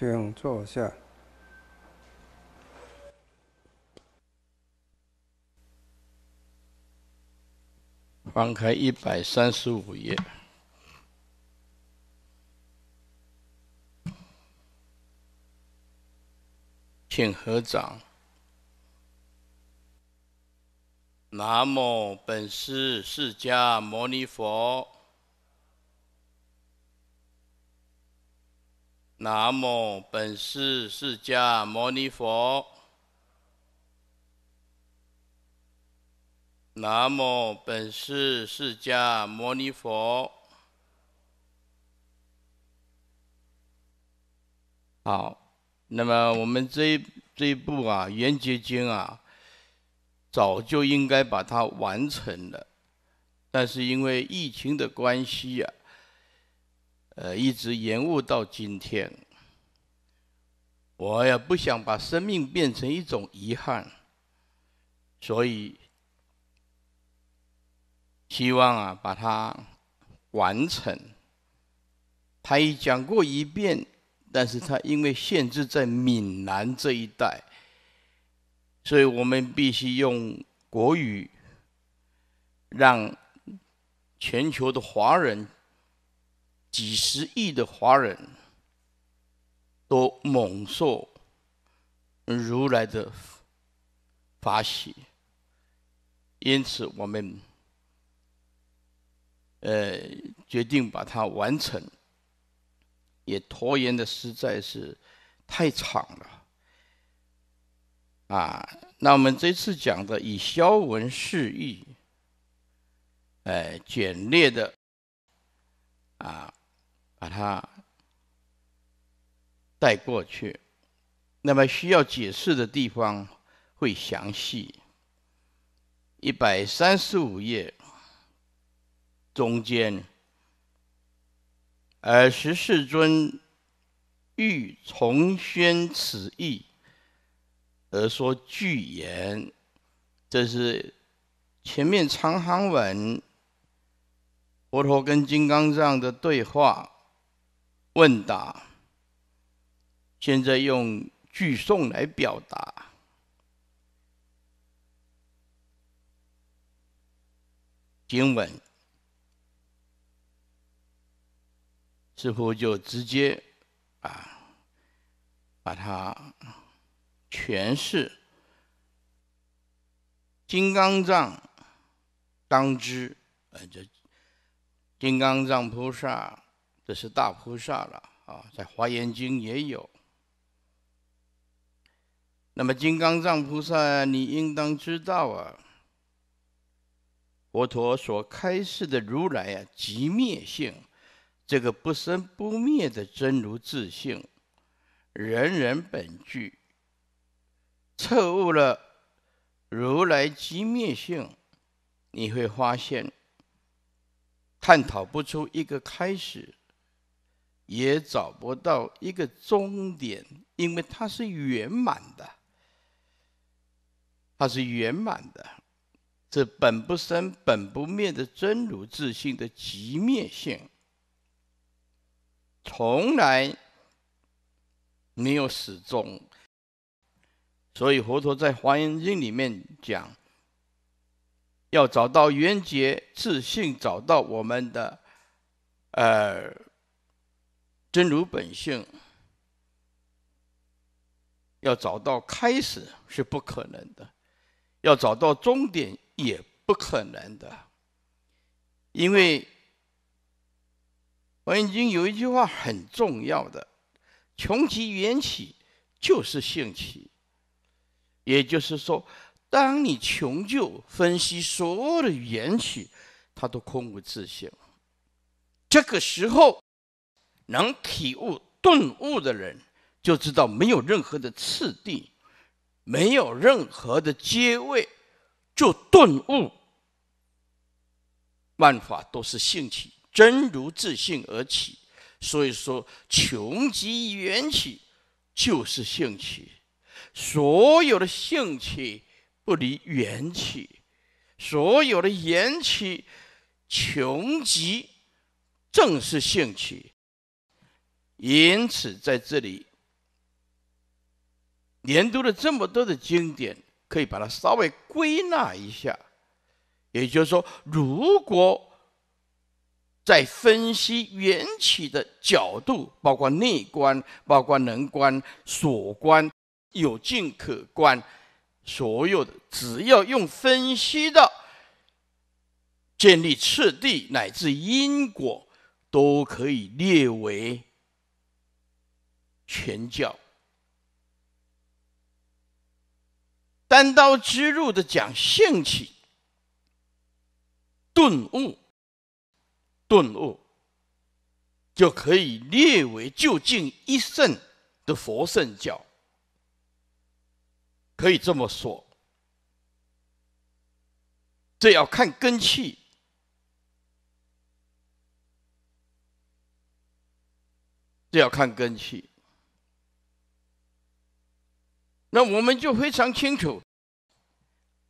请坐下。翻开一百三十五页。请合掌。南无本师释迦牟尼佛。南无本师释迦牟尼佛，南无本师释迦牟尼佛。好，那么我们这这一部啊《缘觉经》啊，早就应该把它完成了，但是因为疫情的关系呀。呃，一直延误到今天。我也不想把生命变成一种遗憾，所以希望啊把它完成。他已讲过一遍，但是他因为限制在闽南这一带，所以我们必须用国语，让全球的华人。几十亿的华人都蒙受如来的法喜，因此我们呃决定把它完成，也拖延的实在是太长了啊！那我们这次讲的以消文示意，哎，简略的啊。把它带过去，那么需要解释的地方会详细。一百三十五页中间，而十四尊欲重宣此意，而说具言，这是前面长行文佛陀跟金刚这样的对话。问答，现在用句诵来表达，经文，师父就直接啊，把它诠释。金刚藏当之，呃，这《金刚藏菩萨。这是大菩萨了啊，在华严经也有。那么金刚藏菩萨，你应当知道啊，佛陀所开示的如来啊，即灭性，这个不生不灭的真如自性，人人本具。彻悟了如来即灭性，你会发现探讨不出一个开始。也找不到一个终点，因为它是圆满的，它是圆满的，这本不生、本不灭的真如自性的极灭性，从来没有始终。所以佛陀在《华严经》里面讲，要找到缘觉自性，找到我们的，呃。真如本性，要找到开始是不可能的，要找到终点也不可能的，因为王阳军》有一句话很重要的：穷其缘起就是性起。也就是说，当你穷究分析所有的缘起，它都空无自性，这个时候。能体悟顿悟的人，就知道没有任何的次第，没有任何的阶位，就顿悟。万法都是兴起，真如自性而起，所以说穷极缘起就是兴起，所有的兴起不离缘起，所有的缘起穷极正是兴起。因此，在这里研读了这么多的经典，可以把它稍微归纳一下。也就是说，如果在分析缘起的角度，包括内观、包括能观、所观、有尽可观，所有的只要用分析的建立次第乃至因果，都可以列为。全教，单刀直入的讲性起、顿悟、顿悟，就可以列为就近一圣的佛圣教。可以这么说，这要看根器，这要看根器。那我们就非常清楚，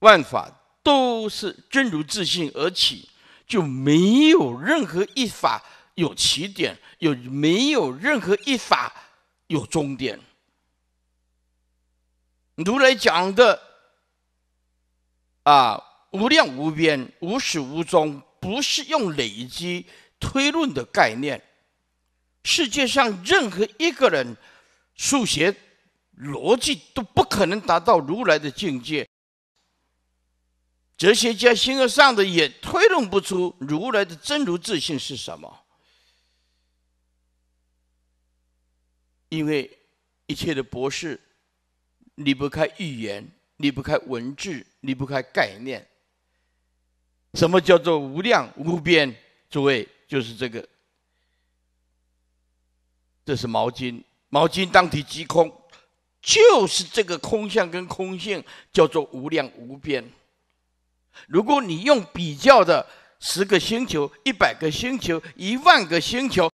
万法都是真如自信而起，就没有任何一法有起点，有没有任何一法有终点。如来讲的啊，无量无边、无始无终，不是用累积推论的概念。世界上任何一个人，数学。逻辑都不可能达到如来的境界，哲学家、形而上的也推论不出如来的真如自性是什么，因为一切的博士离不开语言，离不开文字，离不开概念。什么叫做无量无边？诸位，就是这个。这是毛巾，毛巾当体即空。就是这个空相跟空性，叫做无量无边。如果你用比较的十个星球、一百个星球、一万个星球，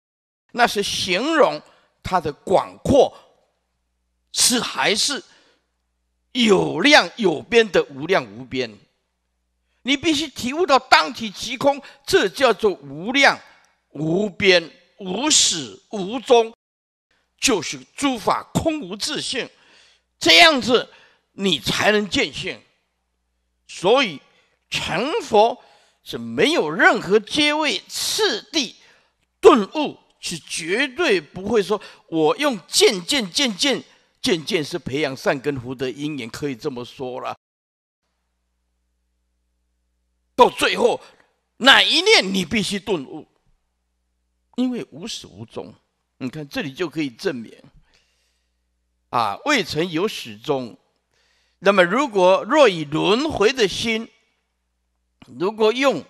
那是形容它的广阔，是还是有量有边的无量无边？你必须体悟到当体即空，这叫做无量无边、无始无终。就是诸法空无自性，这样子你才能见性。所以成佛是没有任何阶位次第，顿悟是绝对不会说，我用渐渐渐渐渐渐是培养善根福德因缘，可以这么说了。到最后哪一念你必须顿悟，因为无始无终。你看，这里就可以证明，啊，未曾有始终。那么，如果若以轮回的心，如果用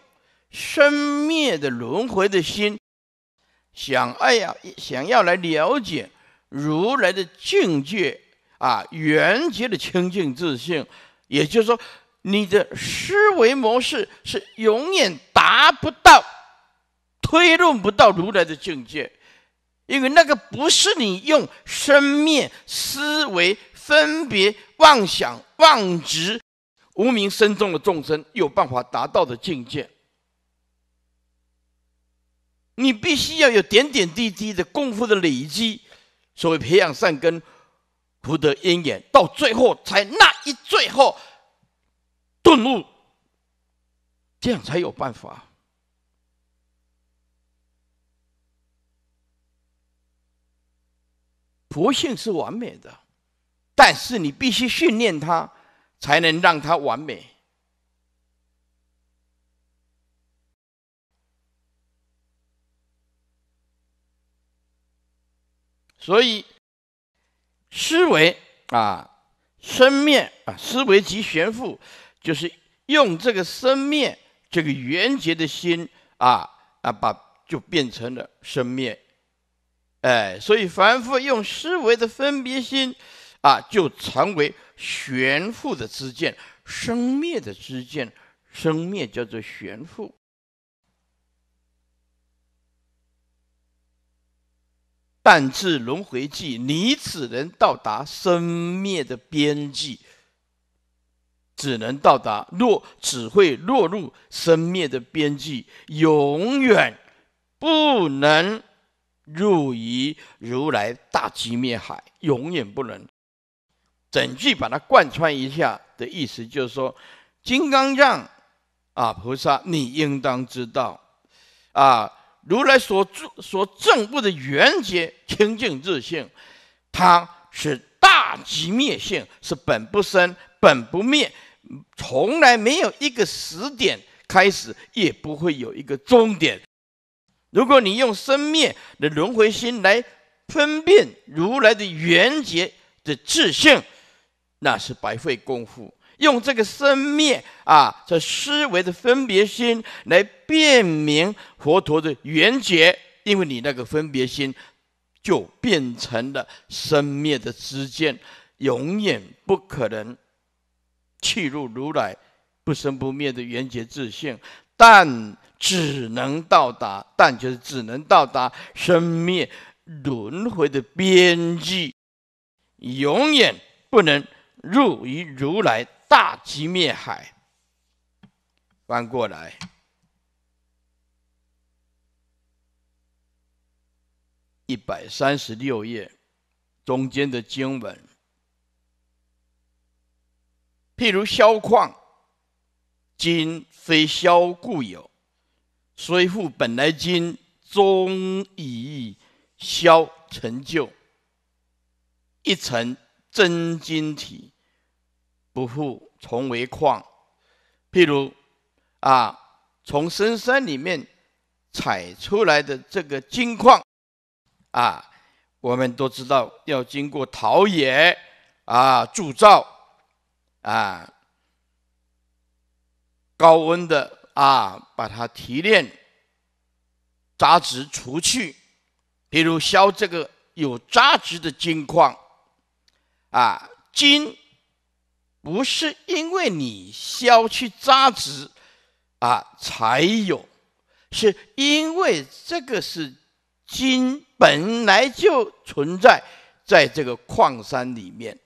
生灭的轮回的心，想哎呀，想要来了解如来的境界啊，圆觉的清净自性，也就是说，你的思维模式是永远达不到，推论不到如来的境界。因为那个不是你用生灭思维分别妄想妄执无名深重的众生有办法达到的境界，你必须要有点点滴滴的功夫的累积，所谓培养善根，福德因缘，到最后才那一最后顿悟，这样才有办法。佛性是完美的，但是你必须训练它，才能让它完美。所以，思维啊，生灭啊，思维即玄复，就是用这个生灭这个缘结的心啊啊，把就变成了生灭。哎，所以凡夫用思维的分别心，啊，就成为玄复的之见，生灭的之见，生灭叫做玄复。但至轮回际，你只能到达生灭的边际，只能到达落，只会落入生灭的边际，永远不能。入于如来大机灭海，永远不能。整句把它贯穿一下的意思，就是说，金刚藏啊，菩萨，你应当知道啊，如来所住所证悟的圆觉清净自性，它是大极灭性，是本不生本不灭，从来没有一个始点，开始也不会有一个终点。如果你用生灭的轮回心来分辨如来的缘觉的自性，那是白费功夫。用这个生灭啊，这思维的分别心来辨明佛陀的缘觉，因为你那个分别心就变成了生灭的之见，永远不可能去入如来不生不灭的缘觉自性。但只能到达，但就是只能到达生灭轮回的边际，永远不能入于如来大极灭海。翻过来，一百三十六页中间的经文，譬如萧矿。金非消故有，虽复本来金，终以消成就一层真金体，不复重为矿。譬如啊，从深山里面采出来的这个金矿，啊，我们都知道要经过陶冶啊、铸造啊。高温的啊，把它提炼，杂质除去，比如削这个有杂质的金矿，啊，金不是因为你削去杂质啊才有，是因为这个是金本来就存在在这个矿山里面，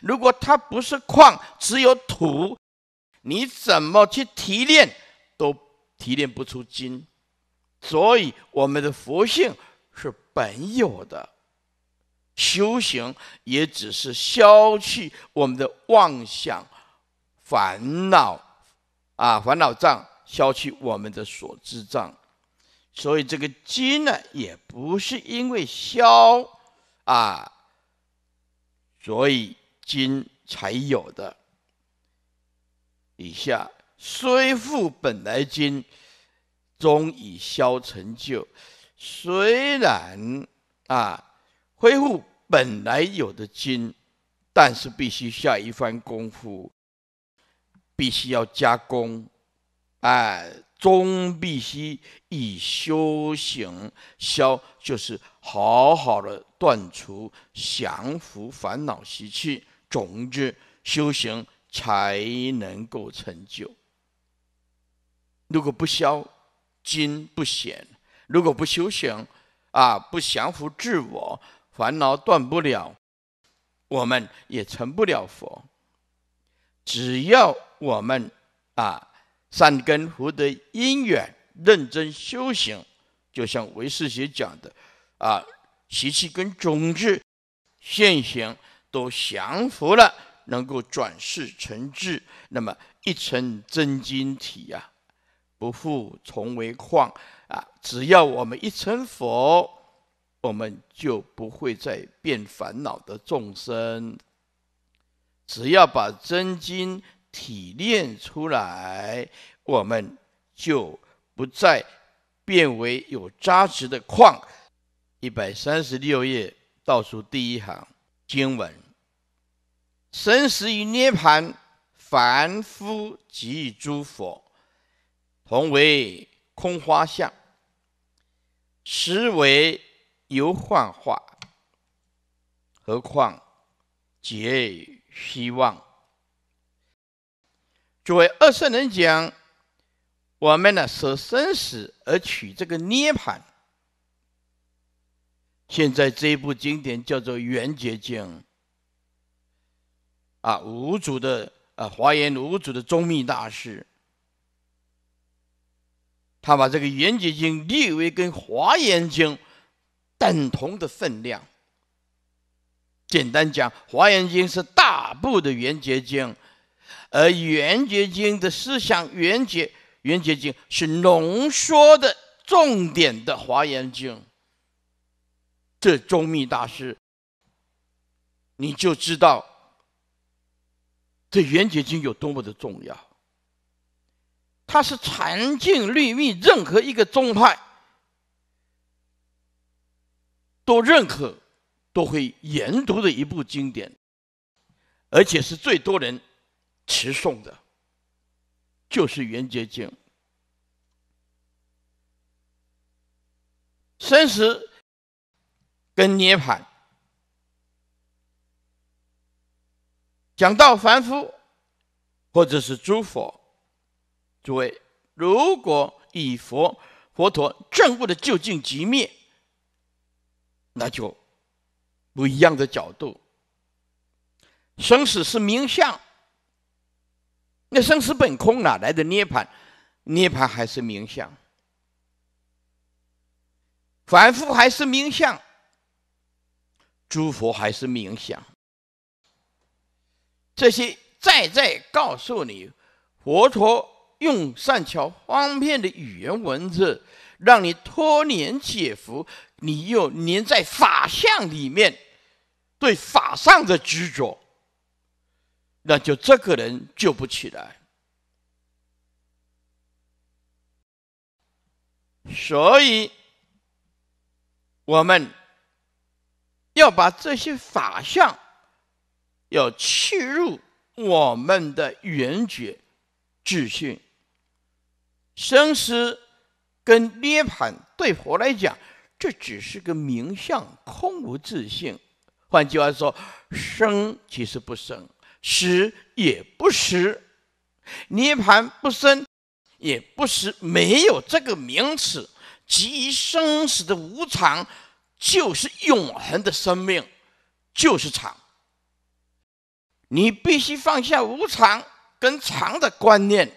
如果它不是矿，只有土。你怎么去提炼，都提炼不出金，所以我们的佛性是本有的，修行也只是消去我们的妄想、烦恼啊，烦恼障，消去我们的所知障，所以这个金呢，也不是因为消啊，所以金才有的。以下虽复本来经，终以消成就。虽然啊，恢复本来有的经，但是必须下一番功夫，必须要加功，哎，终必须以修行消，就是好好的断除降伏烦恼习气，总之修行。才能够成就。如果不消，今不显；如果不修行，啊，不降服自我，烦恼断不了，我们也成不了佛。只要我们啊，善根福德因缘，认真修行，就像唯识学讲的，啊，习气跟种子现行都降服了。能够转世成智，那么一层真金体呀，不复从为矿啊！只要我们一成佛，我们就不会再变烦恼的众生。只要把真经提炼出来，我们就不再变为有杂质的矿。一百三十六页倒数第一行经文。生死与涅盘，凡夫及诸佛，同为空花相，实为由幻化。何况结希望。作为二圣人讲，我们呢舍生死而取这个涅盘。现在这一部经典叫做《缘觉经》。啊，五祖的啊，华严五祖的宗密大师，他把这个《圆觉经》列为跟《华严经》等同的分量。简单讲，《华严经》是大部的《圆觉经》，而《圆觉经》的思想，《圆觉》《圆觉经》是浓缩的重点的《华严经》。这宗密大师，你就知道。这《圆觉经》有多么的重要？它是禅净律密任何一个宗派都认可、都会研读的一部经典，而且是最多人持诵的，就是《圆觉经》。生死跟涅槃。讲到凡夫，或者是诸佛，诸位，如果以佛佛陀证悟的究竟即灭，那就不一样的角度。生死是名相，那生死本空，哪来的涅盘？涅盘还是名相，凡夫还是名相，诸佛还是名相。这些再再告诉你，佛陀用善巧方便的语言文字，让你脱年解服，你又黏在法相里面，对法上的执着，那就这个人救不起来。所以，我们要把这些法相。要切入我们的圆觉自信。生死跟涅槃对佛来讲，这只是个名相，空无自性。换句话说，生其实不生，死也不死；涅槃不生，也不死，没有这个名词。即生死的无常，就是永恒的生命，就是常。你必须放下无常跟常的观念，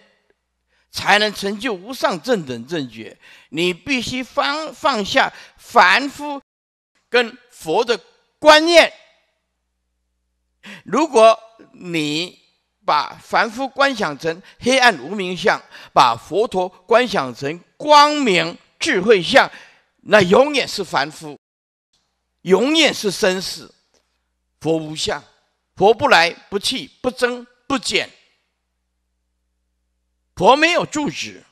才能成就无上正等正觉。你必须放放下凡夫跟佛的观念。如果你把凡夫观想成黑暗无明相，把佛陀观想成光明智慧相，那永远是凡夫，永远是生死，佛无相。佛不来，不去，不增不减，佛没有住址，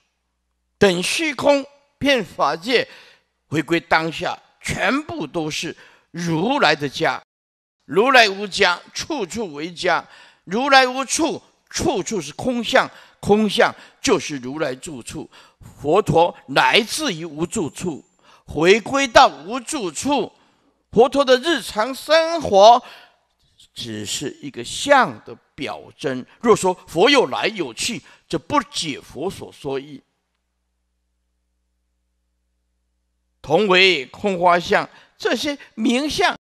等虚空遍法界回归当下，全部都是如来的家。如来无家，处处为家。如来无处，处处是空相。空相就是如来住处。佛陀来自于无住处，回归到无住处。佛陀的日常生活。只是一个相的表征。若说佛有来有去，这不解佛所说意。同为空花相，这些名相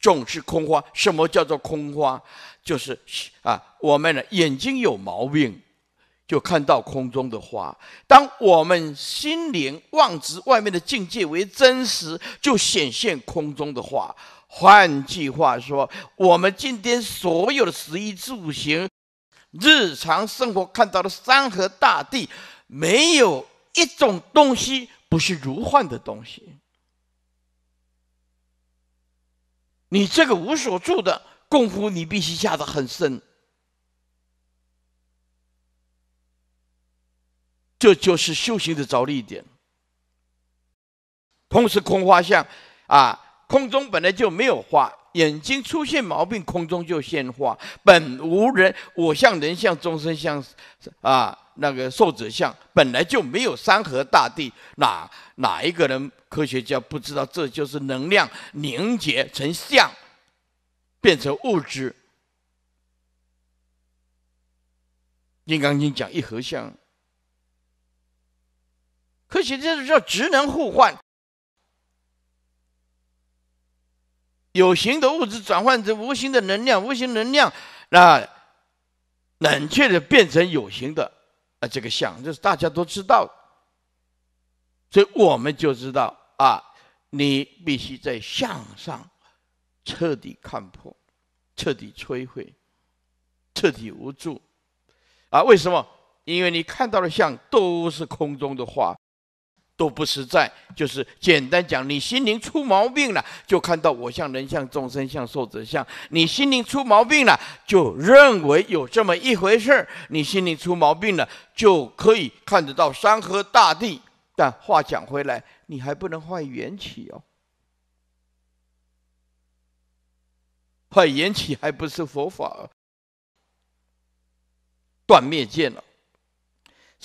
总是空花。什么叫做空花？就是啊，我们呢眼睛有毛病，就看到空中的花。当我们心灵望之外面的境界为真实，就显现空中的花。换句话说，我们今天所有的十一住行、日常生活看到的山河大地，没有一种东西不是如幻的东西。你这个无所住的功夫，你必须下得很深，这就是修行的着力点。同时，空花相，啊。空中本来就没有花，眼睛出现毛病，空中就现花。本无人，我相、人相、众生相，啊，那个受者相，本来就没有山河大地。哪哪一个人科学家不知道？这就是能量凝结成像，变成物质。《金刚经》讲一合相，科学就是叫职能互换。有形的物质转换成无形的能量，无形能量那冷却的变成有形的啊，这个相这是大家都知道所以我们就知道啊，你必须在相上彻底看破、彻底摧毁、彻底无助啊？为什么？因为你看到的相都是空中的话。都不实在，就是简单讲，你心灵出毛病了，就看到我像人像众生像寿者像。你心灵出毛病了，就认为有这么一回事儿；你心灵出毛病了，就可以看得到山河大地。但话讲回来，你还不能坏缘起哦，坏缘起还不是佛法断灭见了。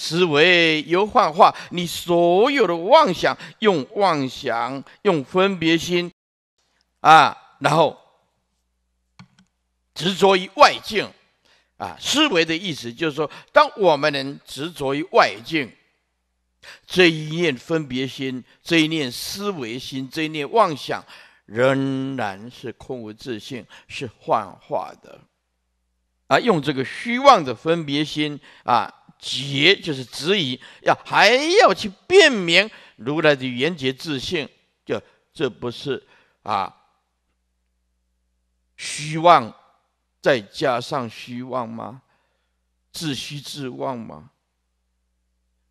思维由幻化，你所有的妄想，用妄想，用分别心，啊，然后执着于外境，啊，思维的意思就是说，当我们能执着于外境，这一念分别心，这一念思维心，这一念妄想，仍然是空无自性，是幻化的，啊，用这个虚妄的分别心，啊。结就是质疑，要还要去辨明如来的圆觉自信，就这不是啊虚妄，再加上虚妄吗？自虚自妄吗？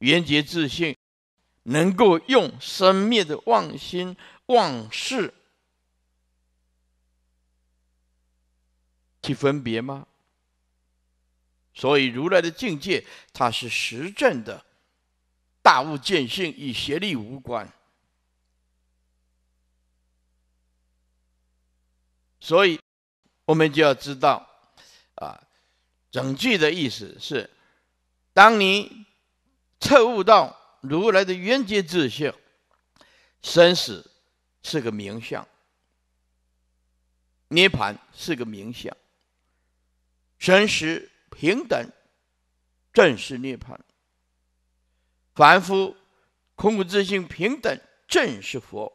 圆觉自信能够用生灭的妄心妄事去分别吗？所以，如来的境界，它是实证的，大悟见性，与邪力无关。所以，我们就要知道，啊，整句的意思是：当你彻悟到如来的圆觉自性，生死是个名相，涅盘是个名相，生死。平等正是涅槃，凡夫空无自性平等正是佛。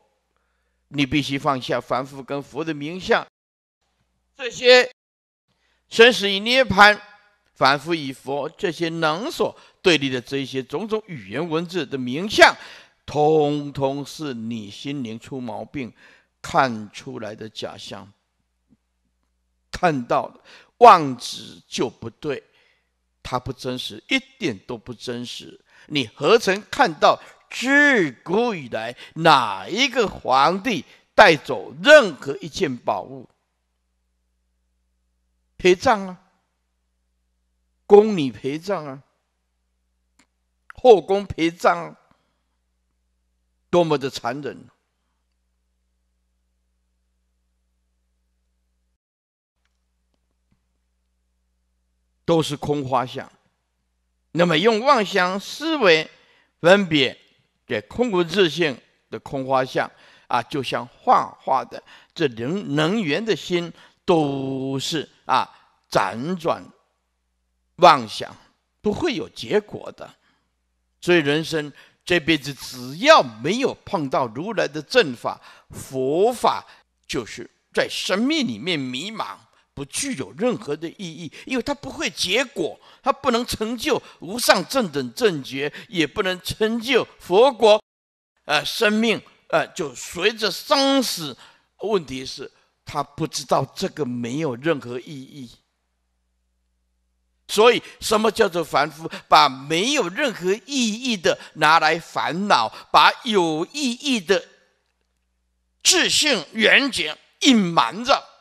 你必须放下凡夫跟佛的名相，这些生死以涅槃，凡夫以佛，这些能所对立的这些种种语言文字的名相，通通是你心灵出毛病看出来的假象，看到了。妄指就不对，它不真实，一点都不真实。你何曾看到，自古以来哪一个皇帝带走任何一件宝物陪葬啊？宫女陪葬啊？后宫陪葬？多么的残忍！都是空花相，那么用妄想思维分别这空无自性的空花相啊，就像幻化的这能能源的心，都是啊辗转妄想，不会有结果的。所以人生这辈子只要没有碰到如来的正法佛法，就是在生命里面迷茫。不具有任何的意义，因为它不会结果，它不能成就无上正等正觉，也不能成就佛国，呃，生命呃就随着生死。问题是，他不知道这个没有任何意义。所以，什么叫做凡夫？把没有任何意义的拿来烦恼，把有意义的自信远景隐瞒着。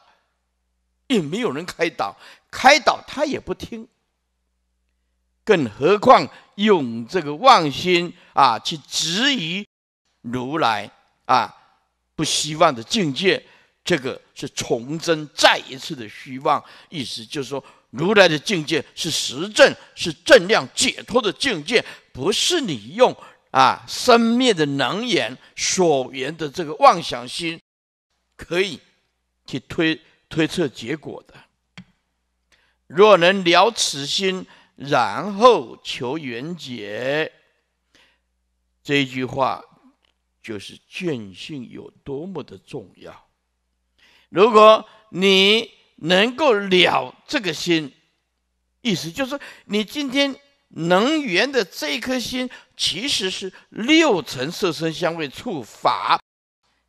也没有人开导，开导他也不听。更何况用这个妄心啊去质疑如来啊不希望的境界，这个是崇祯再一次的虚妄。意思就是说，如来的境界是实证，是正量解脱的境界，不是你用啊生灭的能言所言的这个妄想心可以去推。推测结果的，若能了此心，然后求缘解，这一句话就是见性有多么的重要。如果你能够了这个心，意思就是你今天能圆的这一颗心，其实是六层色身香味触法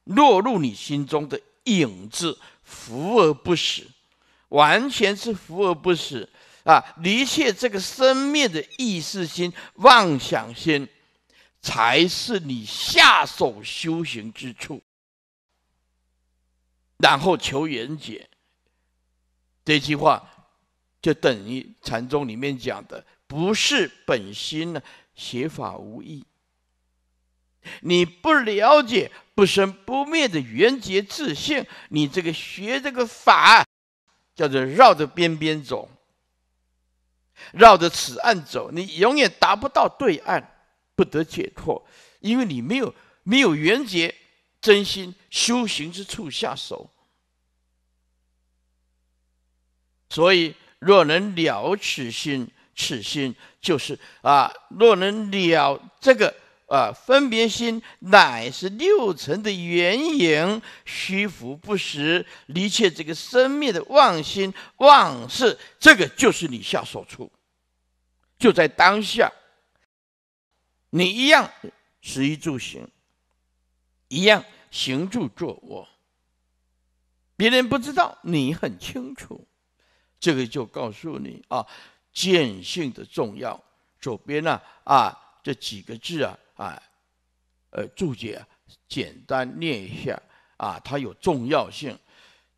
落入你心中的影子。福而不死，完全是福而不死啊！离切这个生灭的意识心、妄想心，才是你下手修行之处。然后求缘解，这句话就等于禅宗里面讲的：“不是本心呢，邪法无益。”你不了解不生不灭的缘觉自性，你这个学这个法，叫做绕着边边走，绕着此岸走，你永远达不到对岸，不得解脱，因为你没有没有缘觉真心修行之处下手。所以，若能了此心，此心就是啊，若能了这个。啊，分别心乃是六尘的原影，虚浮不实，一切这个生灭的妄心妄事，这个就是你下手处，就在当下。你一样食一柱行，一样行住坐卧，别人不知道，你很清楚。这个就告诉你啊，见性的重要。左边呢，啊这几个字啊。啊，呃，注解简单念一下啊，它有重要性。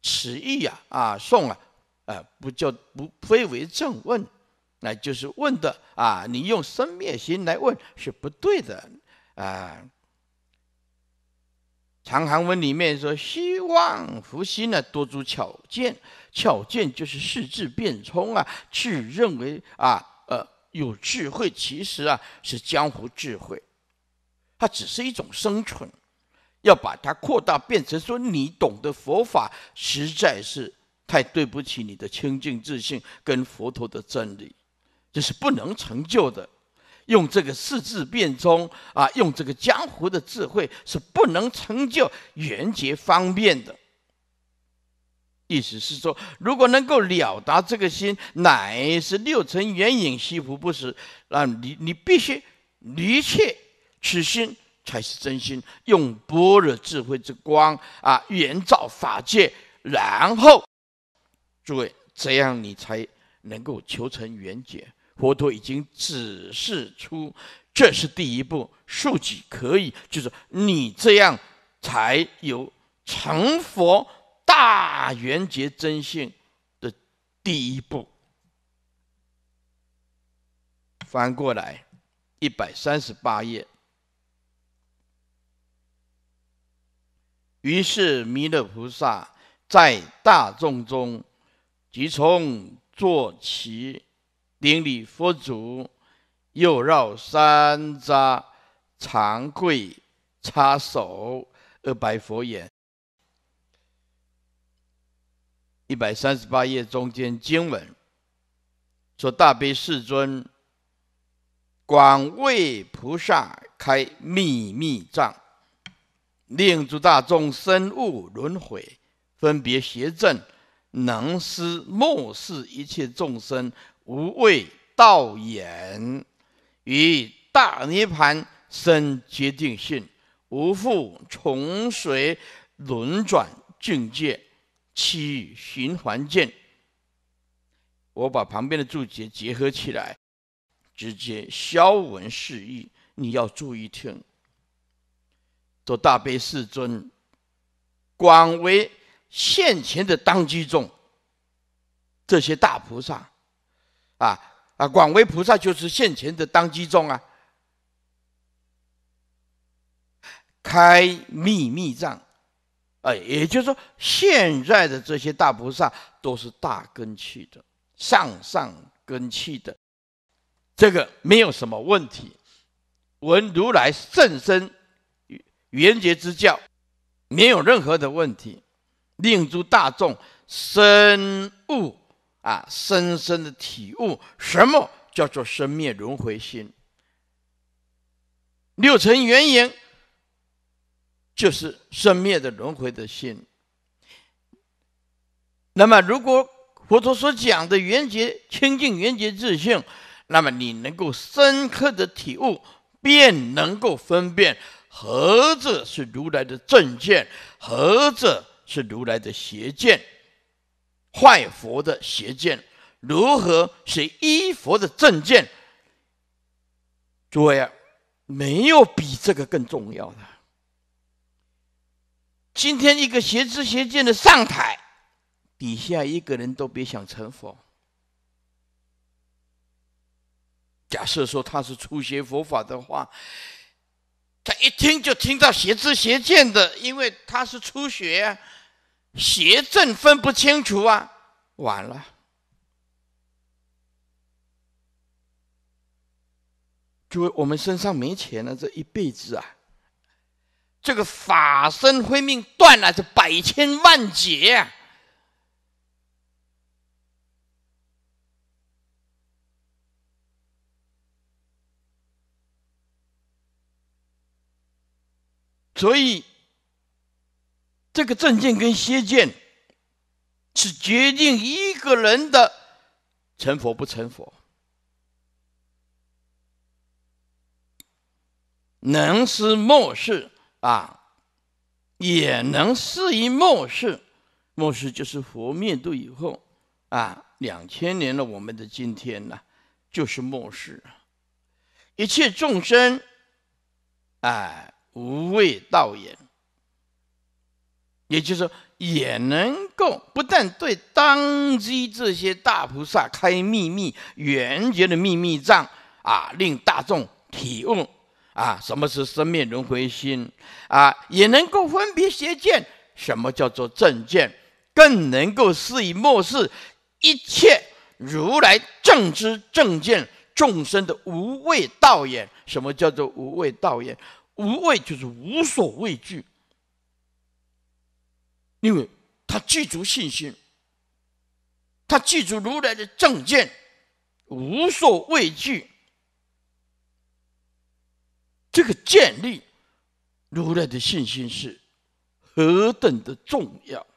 词义呀，啊，送啊，啊，不叫不非为正问，那就是问的啊，你用生灭心来问是不对的啊。长行文里面说，希望伏羲呢多诸巧见，巧见就是视字变通啊，去认为啊，呃，有智慧，其实啊是江湖智慧。它只是一种生存，要把它扩大，变成说你懂得佛法，实在是太对不起你的清净自信跟佛陀的真理，这是不能成就的。用这个四字辩中啊，用这个江湖的智慧，是不能成就圆觉方便的。意思是说，如果能够了达这个心，乃是六尘缘影，西湖不是？那你你必须离去。此心才是真心，用般若智慧之光啊，圆照法界。然后，诸位，这样你才能够求成圆解。佛陀已经指示出，这是第一步，数己可以，就是你这样才有成佛大圆觉真性的第一步。翻过来，一百三十八页。于是弥勒菩萨在大众中即从坐起，顶礼佛足，又绕三匝，长跪插手而白佛言：“一百三十八页中间经文说，大悲世尊，广为菩萨开秘密藏。”令诸大众生物轮回，分别邪正，能施末世一切众生无畏道眼，与大涅盘生决定性，无复重随轮转境界，起循环见。我把旁边的注解结合起来，直接消文释义，你要注意听。做大悲世尊，广为现前的当机众，这些大菩萨，啊啊，广为菩萨就是现前的当机众啊，开秘密藏，哎，也就是说，现在的这些大菩萨都是大根器的，上上根器的，这个没有什么问题。闻如来圣深缘觉之教没有任何的问题，令诸大众深悟啊，深深的体悟什么叫做生灭轮回心。六层原言就是生灭的轮回的心。那么，如果佛陀所讲的缘觉清净缘觉自性，那么你能够深刻的体悟，便能够分辨。何者是如来的正见？何者是如来的邪见？坏佛的邪见如何是依佛的正见？诸位，啊，没有比这个更重要的。今天一个邪知邪见的上台，底下一个人都别想成佛。假设说他是初学佛法的话。他一听就听到邪知邪见的，因为他是初学，啊，邪正分不清楚啊，完了，就我们身上没钱了，这一辈子啊，这个法身慧命断了，这百千万劫。所以，这个正见跟邪见是决定一个人的成佛不成佛。能是末世啊，也能适应末世。末世就是佛灭度以后啊，两千年了，我们的今天呢，就是末世。一切众生，哎。无畏道眼，也就是说，也能够不但对当机这些大菩萨开秘密缘觉的秘密藏啊，令大众体悟啊，什么是生命轮回心啊，也能够分别邪见，什么叫做正见，更能够示以末世一切如来正知正见众生的无畏道眼，什么叫做无畏道眼？无畏就是无所畏惧，因为他具足信心，他具足如来的正见，无所畏惧。这个建立如来的信心是何等的重要，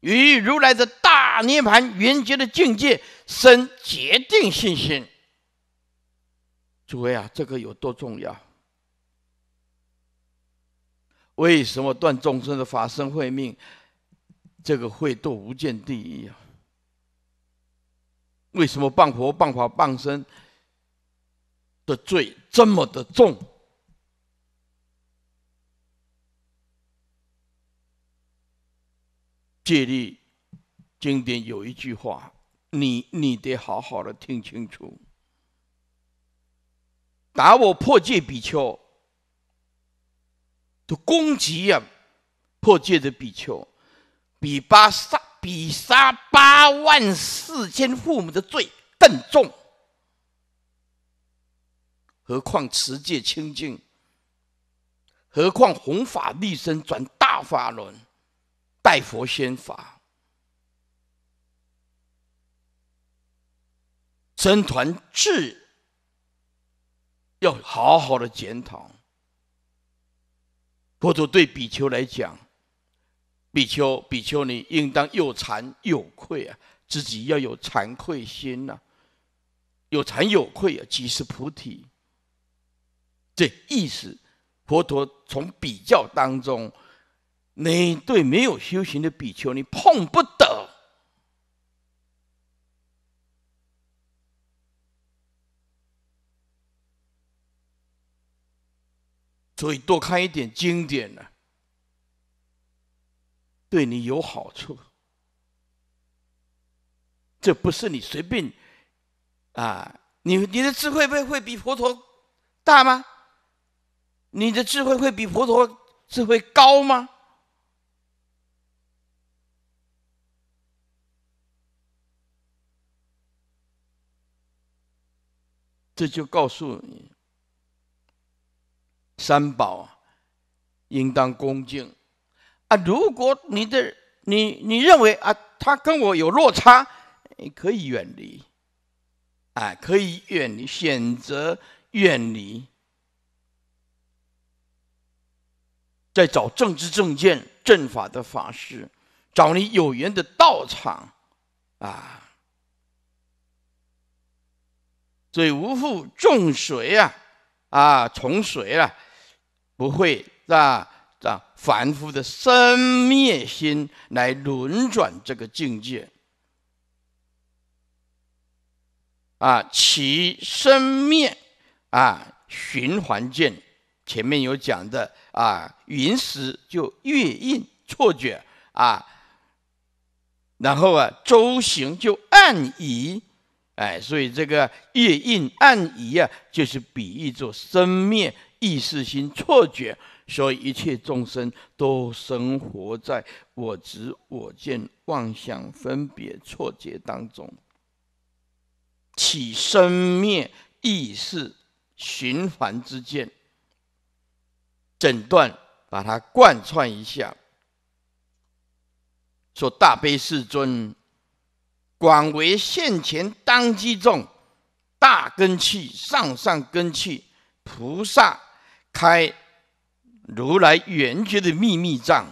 与如来的大涅盘圆觉的境界生决定信心。诸位啊，这个有多重要？为什么断众生的法身慧命，这个会堕无间地狱啊？为什么谤佛、谤法、谤身的罪这么的重？戒律经典有一句话，你你得好好的听清楚。打我破戒比丘，的攻击呀，破戒的比丘，比杀比杀八万四千父母的罪更重。何况持戒清净，何况弘法立身转大法轮，拜佛宣法，僧团智。要好好的检讨，或者对比丘来讲，比丘比丘，你应当有惭有愧啊，自己要有惭愧心呐，有惭有愧啊，即是菩提。这意思，佛陀从比较当中，你对没有修行的比丘，你碰不。所以多看一点经典呢，对你有好处。这不是你随便啊！你你的智慧会会比佛陀大吗？你的智慧会比佛陀智慧高吗？这就告诉你。三宝应当恭敬啊！如果你的你你认为啊，他跟我有落差，你可以远离，哎，可以远离，选择远离，在找政治正见正法的法师，找你有缘的道场啊！所以无负众水啊，啊，从水啊。不会啊，这凡夫的生灭心来轮转这个境界啊，起生灭啊，循环见前面有讲的啊，云石就月印错觉啊，然后啊，周行就暗移哎，所以这个月印暗移啊，就是比喻作生灭。意识心错觉，所以一切众生都生活在我执我见妄想分别错觉当中，起生灭意识循环之间，整段把它贯穿一下。说大悲世尊，广为现前当机众大根器上上根器菩萨。开如来圆觉的秘密藏，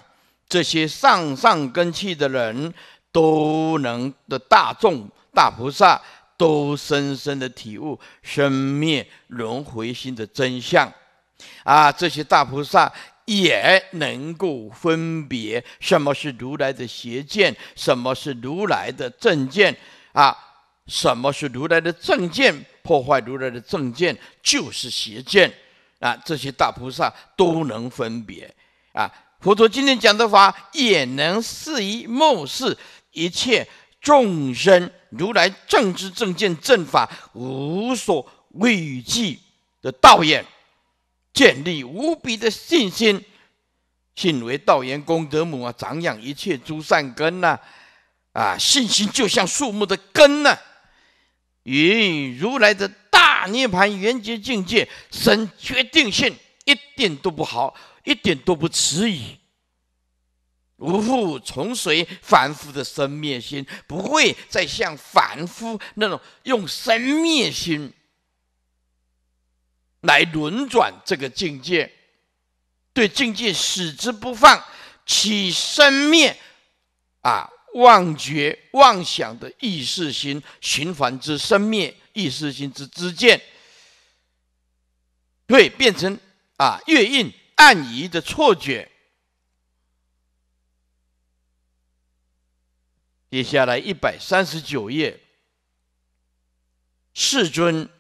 这些上上根器的人都能的大众大菩萨都深深的体悟生灭轮回心的真相。啊，这些大菩萨也能够分别什么是如来的邪见，什么是如来的正见。啊，什么是如来的正见？破坏如来的正见就是邪见。啊，这些大菩萨都能分别啊！佛陀今天讲的法也能示一梦视一切众生，如来正知正见正法无所畏惧的道眼，建立无比的信心，信为道眼功德母啊！长养一切诸善根呐！啊，信心就像树木的根呐！云如来的。涅槃圆觉境界，神决定性，一点都不好，一点都不迟疑，无复从随凡夫的生灭心，不会再像凡夫那种用生灭心来轮转这个境界，对境界死之不放，起生灭啊，妄觉妄想的意识心，循环之生灭。意识心之之见，会变成啊月印暗移的错觉。接下来一百三十九页，世尊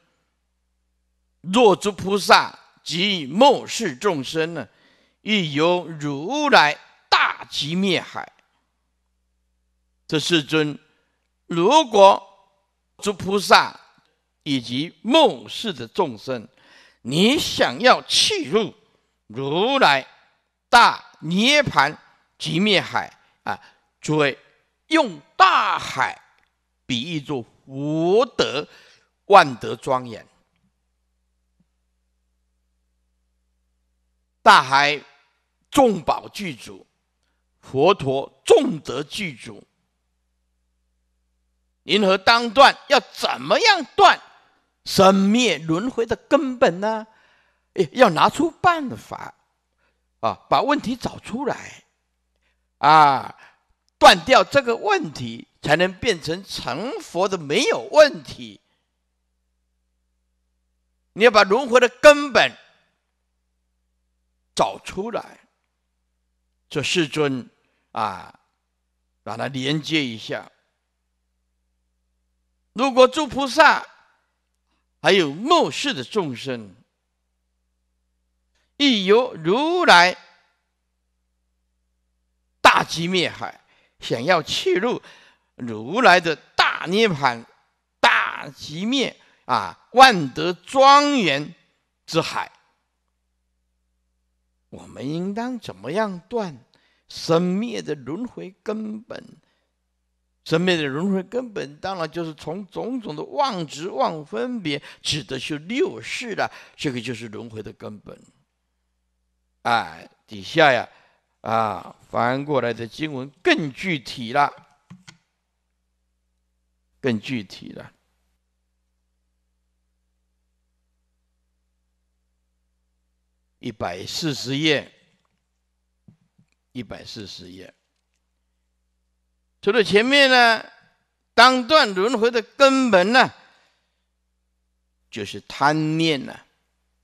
若诸菩萨及末世众生呢，亦由如来大吉灭海。这世尊，如果诸菩萨。以及末世的众生，你想要弃入如来大涅盘极灭海啊！诸位，用大海比喻作无德万德庄严，大海众宝具足，佛陀众德具足。银河当断要怎么样断？生灭轮回的根本呢？哎，要拿出办法啊，把问题找出来啊，断掉这个问题，才能变成成佛的没有问题。你要把轮回的根本找出来，这世尊啊，把它连接一下。如果诸菩萨。还有末世的众生，亦由如来大机灭海，想要切入如来的大涅盘、大机灭啊万德庄严之海，我们应当怎么样断生灭的轮回根本？生命的轮回根本，当然就是从种种的妄执、妄分别，指的是六世了。这个就是轮回的根本。哎，底下呀，啊，翻过来的经文更具体了，更具体了。一百四十页，一百四十页。除了前面呢，当断轮回的根本呢，就是贪念呢，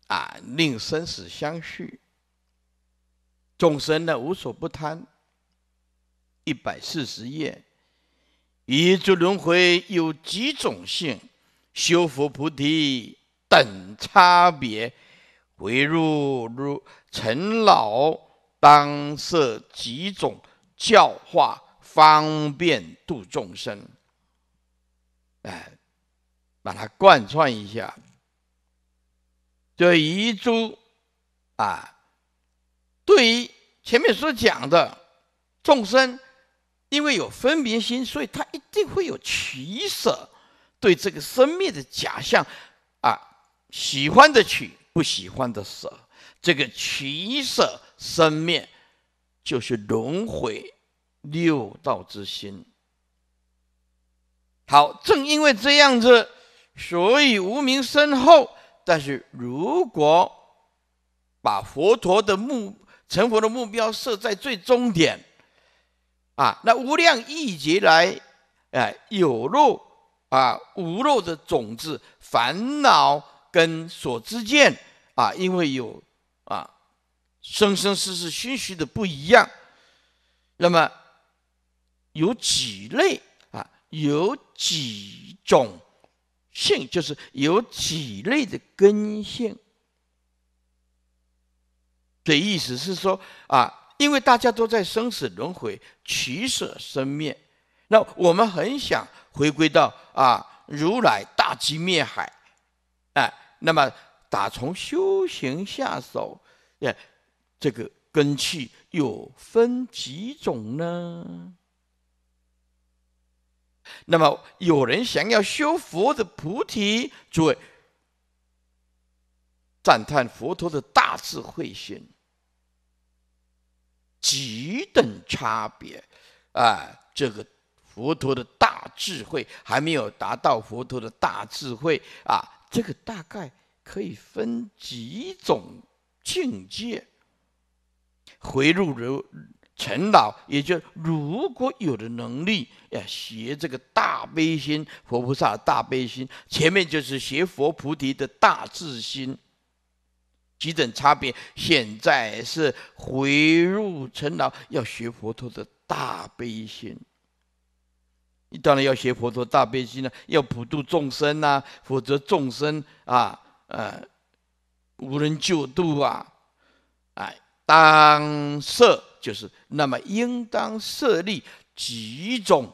啊，令生死相续。众生呢无所不贪。一百四十页，一出轮回有几种性，修佛菩提等差别，唯入如尘老当设几种教化。方便度众生，哎，把它贯穿一下。这一株啊，对于前面所讲的众生，因为有分别心，所以他一定会有取舍，对这个生命的假象啊，喜欢的取，不喜欢的舍。这个取舍生灭，就是轮回。六道之心，好，正因为这样子，所以无明深厚。但是，如果把佛陀的目成佛的目标设在最终点，啊，那无量亿劫来，哎，有漏啊、无漏的种子、烦恼跟所知见啊，因为有啊，生生世世虚虚的不一样，那么。有几类啊？有几种性，就是有几类的根性。的意思是说啊，因为大家都在生死轮回、取舍生灭，那我们很想回归到啊，如来大机灭海。哎，那么打从修行下手的这个根器有分几种呢？那么有人想要修佛的菩提，位赞叹佛陀的大智慧心，几等差别？啊，这个佛陀的大智慧还没有达到佛陀的大智慧啊，这个大概可以分几种境界，回入如。陈老，也就如果有的能力，要学这个大悲心，佛菩萨大悲心，前面就是学佛菩提的大智心，几种差别。现在是回入尘老，要学佛陀的大悲心。你当然要学佛陀大悲心了，要普度众生呐，否则众生啊，呃，无人救度啊，哎，当舍。就是那么，应当设立几种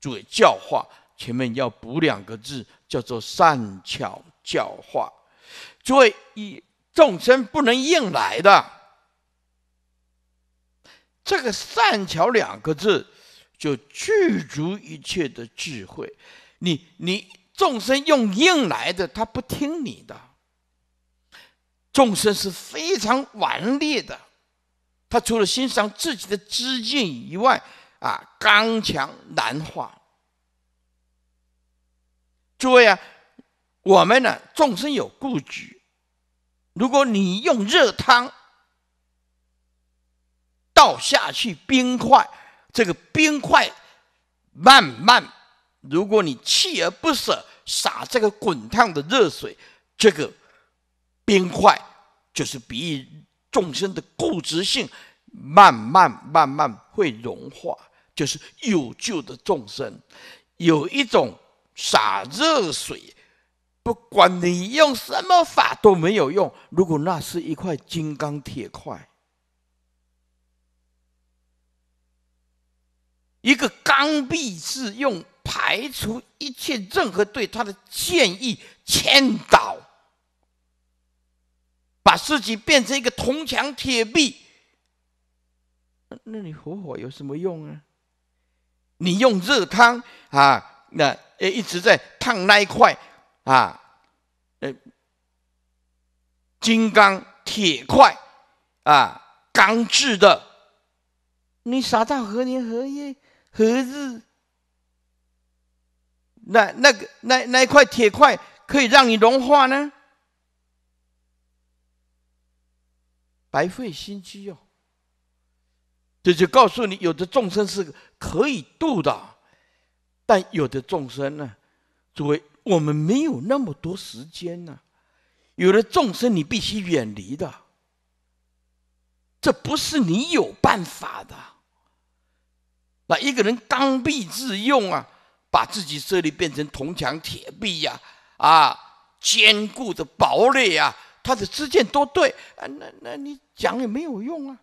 作为教化，前面要补两个字，叫做善巧教化。作为一众生不能硬来的，这个善巧两个字就具足一切的智慧。你你众生用硬来的，他不听你的，众生是非常顽劣的。他除了欣赏自己的知见以外，啊，刚强难化。诸位啊，我们呢，众生有固执。如果你用热汤倒下去冰块，这个冰块慢慢，如果你锲而不舍洒这个滚烫的热水，这个冰块就是比众生的固执性，慢慢慢慢会融化。就是有救的众生，有一种洒热水，不管你用什么法都没有用。如果那是一块金刚铁块，一个钢愎是用排除一切任何对他的建议，千倒。把自己变成一个铜墙铁壁，那你火火有什么用啊？你用热汤啊，那呃一直在烫那一块啊，呃，金刚铁块啊，钢制的，你傻到何年何月何日？那那个那那一块铁块可以让你融化呢？白费心机哦。这就告诉你，有的众生是可以度的，但有的众生呢，诸位，我们没有那么多时间呢，有的众生你必须远离的，这不是你有办法的。那一个人刚愎自用啊，把自己设立变成铜墙铁壁呀，啊，坚固的堡垒呀。他的知见都对，啊，那那你讲也没有用啊！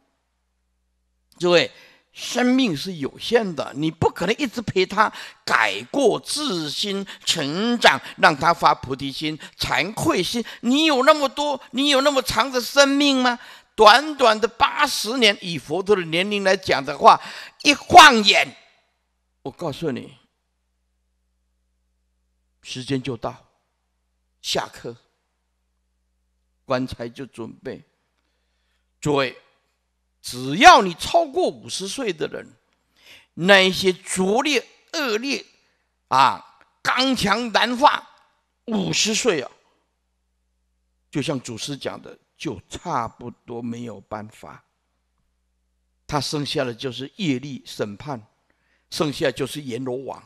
诸位，生命是有限的，你不可能一直陪他改过自新、成长，让他发菩提心、惭愧心。你有那么多，你有那么长的生命吗？短短的八十年，以佛陀的年龄来讲的话，一晃眼，我告诉你，时间就到下课。棺材就准备。诸位，只要你超过五十岁的人，那一些拙劣、恶劣啊，刚强难化，五十岁啊，就像祖师讲的，就差不多没有办法。他剩下的就是业力审判，剩下就是阎罗王，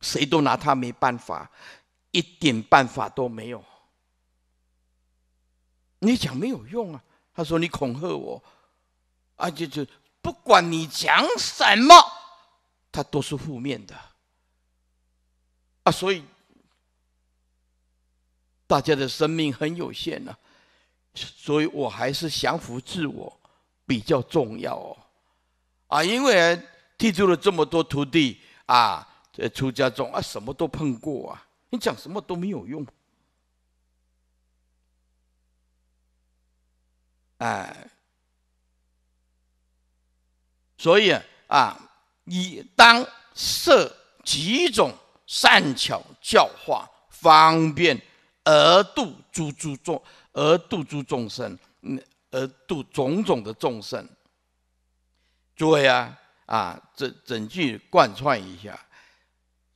谁都拿他没办法，一点办法都没有。你讲没有用啊！他说你恐吓我，啊，就就不管你讲什么，他都是负面的，啊，所以大家的生命很有限呢，所以我还是降服自我比较重要哦，啊，因为剃出了这么多徒弟啊，呃，出家中啊，什么都碰过啊，你讲什么都没有用。哎，所以啊，以当设几种善巧教化，方便而度诸诸众，而度诸众生，嗯，而度种种的众生。诸位啊，啊，整整句贯穿一下，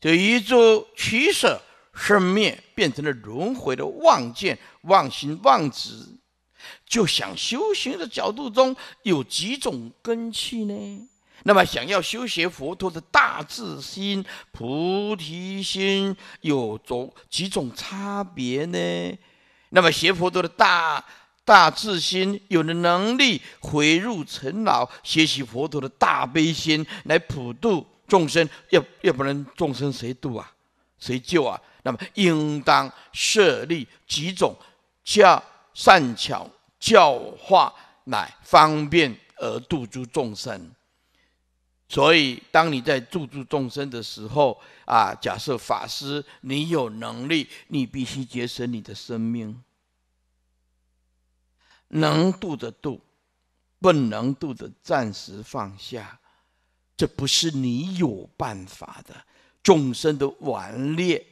就一种取舍生灭，变成了轮回的妄见、妄心、妄执。就想修行的角度中有几种根器呢？那么想要修学佛陀的大智心、菩提心，有种几种差别呢？那么学佛陀的大大智心，有了能力回入尘劳，学习佛陀的大悲心来普度众生，要要不能众生谁度啊，谁救啊？那么应当设立几种叫。善巧教化，乃方便而度诸众生。所以，当你在度诸众生的时候，啊，假设法师你有能力，你必须节省你的生命。能度的度，不能度的暂时放下，这不是你有办法的，众生的顽劣。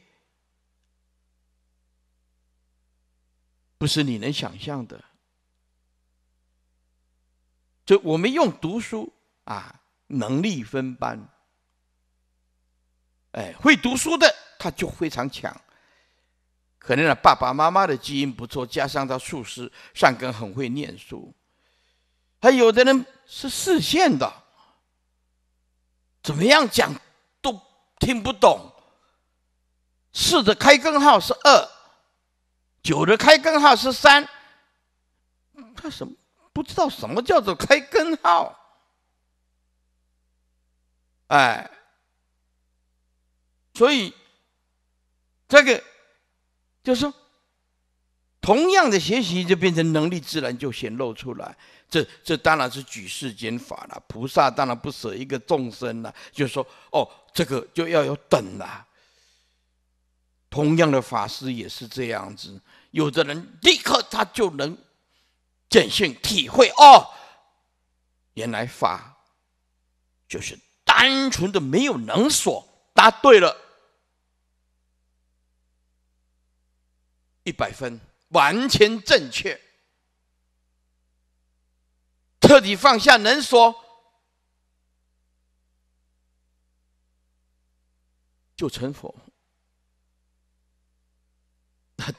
不是你能想象的，就我们用读书啊，能力分班，哎，会读书的他就非常强，可能呢爸爸妈妈的基因不错，加上他素士，善根很会念书，还有的人是视线的，怎么样讲都听不懂，四的开根号是二。九的开根号是三，他什么不知道？什么叫做开根号？哎，所以这个就是同样的学习，就变成能力自然就显露出来。这这当然是举世间法了，菩萨当然不舍一个众生了。就是说，哦，这个就要有等啦。同样的法师也是这样子。有的人立刻他就能见性体会哦，原来法就是单纯的没有能所，答对了，一百分，完全正确，彻底放下能所就成佛。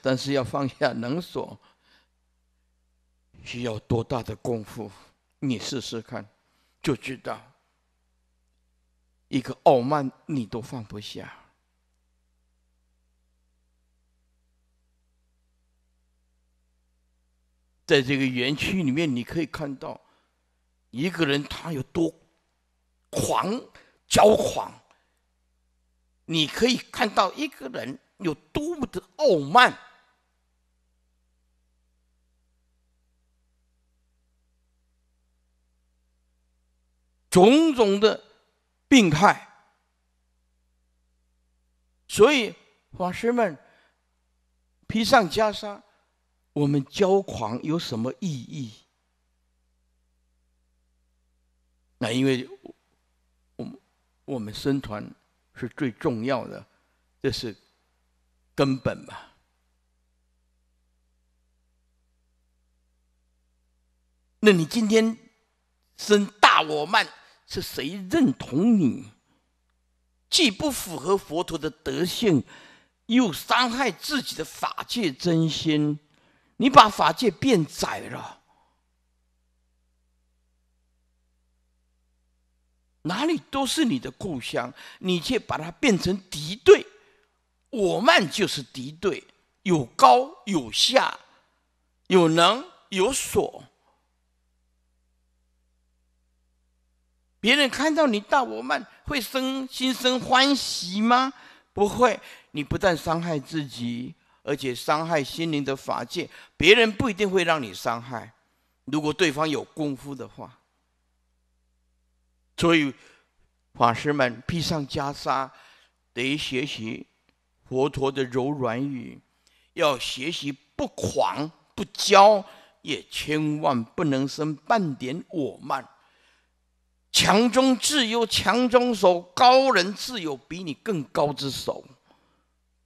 但是要放下能所，需要多大的功夫？你试试看，就知道。一个傲慢你都放不下，在这个园区里面，你可以看到一个人他有多狂骄狂，你可以看到一个人。有多么的傲慢，种种的病态。所以法师们披上袈裟，我们骄狂有什么意义？那因为，我我们僧团是最重要的，这是。根本嘛，那你今天生大我慢，是谁认同你？既不符合佛陀的德性，又伤害自己的法界真心，你把法界变窄了。哪里都是你的故乡，你却把它变成敌对。我慢就是敌对，有高有下，有能有所。别人看到你大我慢，会生心生欢喜吗？不会。你不但伤害自己，而且伤害心灵的法界。别人不一定会让你伤害，如果对方有功夫的话。所以，法师们披上袈裟，得学习。佛陀的柔软语，要学习不狂不骄，也千万不能生半点我慢。强中自有强中手，高人自有比你更高之手。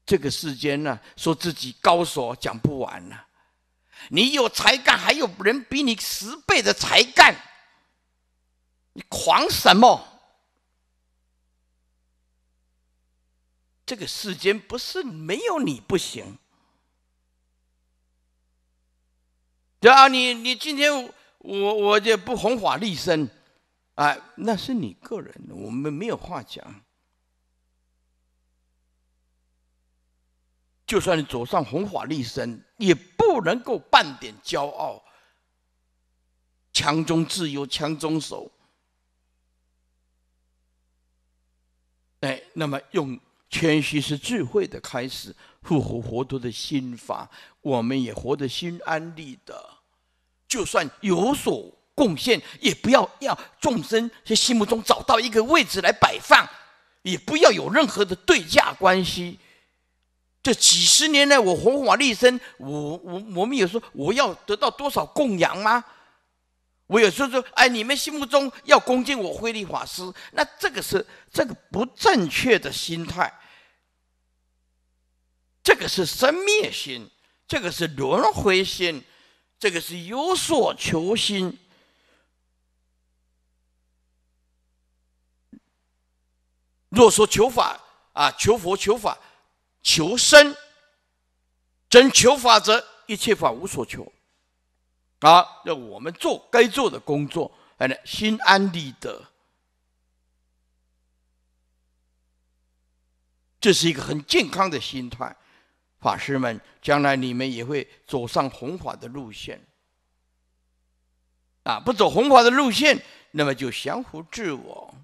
这个世间呢，说自己高手讲不完呢。你有才干，还有人比你十倍的才干。你狂什么？这个世间不是没有你不行，对啊，你你今天我我就不弘法立身，哎，那是你个人，我们没有话讲。就算你走上弘法立身，也不能够半点骄傲，强中自有强中守。哎，那么用。谦虚是智慧的开始，复活佛陀的心法，我们也活得心安理得。就算有所贡献，也不要要众生在心目中找到一个位置来摆放，也不要有任何的对价关系。这几十年来，我弘法立身，我我我们有说我要得到多少供养吗？我有时候说：“哎，你们心目中要恭敬我慧立法师，那这个是这个不正确的心态。这个是生灭心，这个是轮回心，这个是有所求心。若说求法啊，求佛求法求生，真求法则一切法无所求。”啊，让我们做该做的工作，很心安理得，这是一个很健康的心态。法师们，将来你们也会走上弘法的路线。啊，不走弘法的路线，那么就降服自我，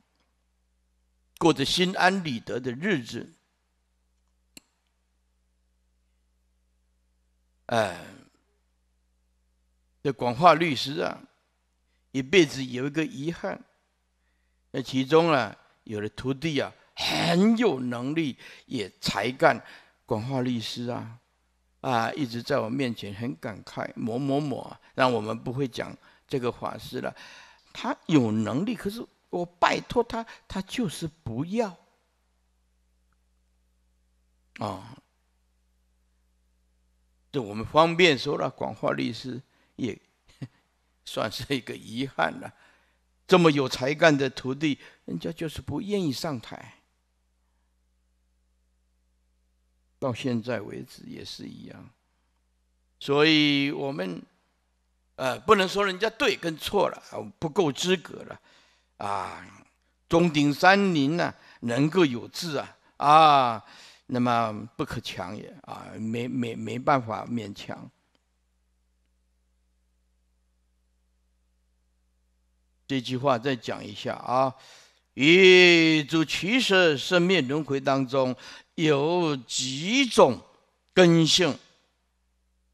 过着心安理得的日子。哎。这广化律师啊，一辈子有一个遗憾。那其中啊，有的徒弟啊很有能力，也才干。广化律师啊，啊，一直在我面前很感慨。某某某，让我们不会讲这个法师了。他有能力，可是我拜托他，他就是不要。啊，这我们方便说了，广化律师。也 算是一个遗憾了。这么有才干的徒弟，人家就是不愿意上台。到现在为止也是一样。所以，我们呃，不能说人家对跟错了，不够资格了啊。中鼎三林呢，能够有志啊啊，那么不可强也啊，没没没办法勉强。这句话再讲一下啊，与宙其实生命轮回当中有几种根性，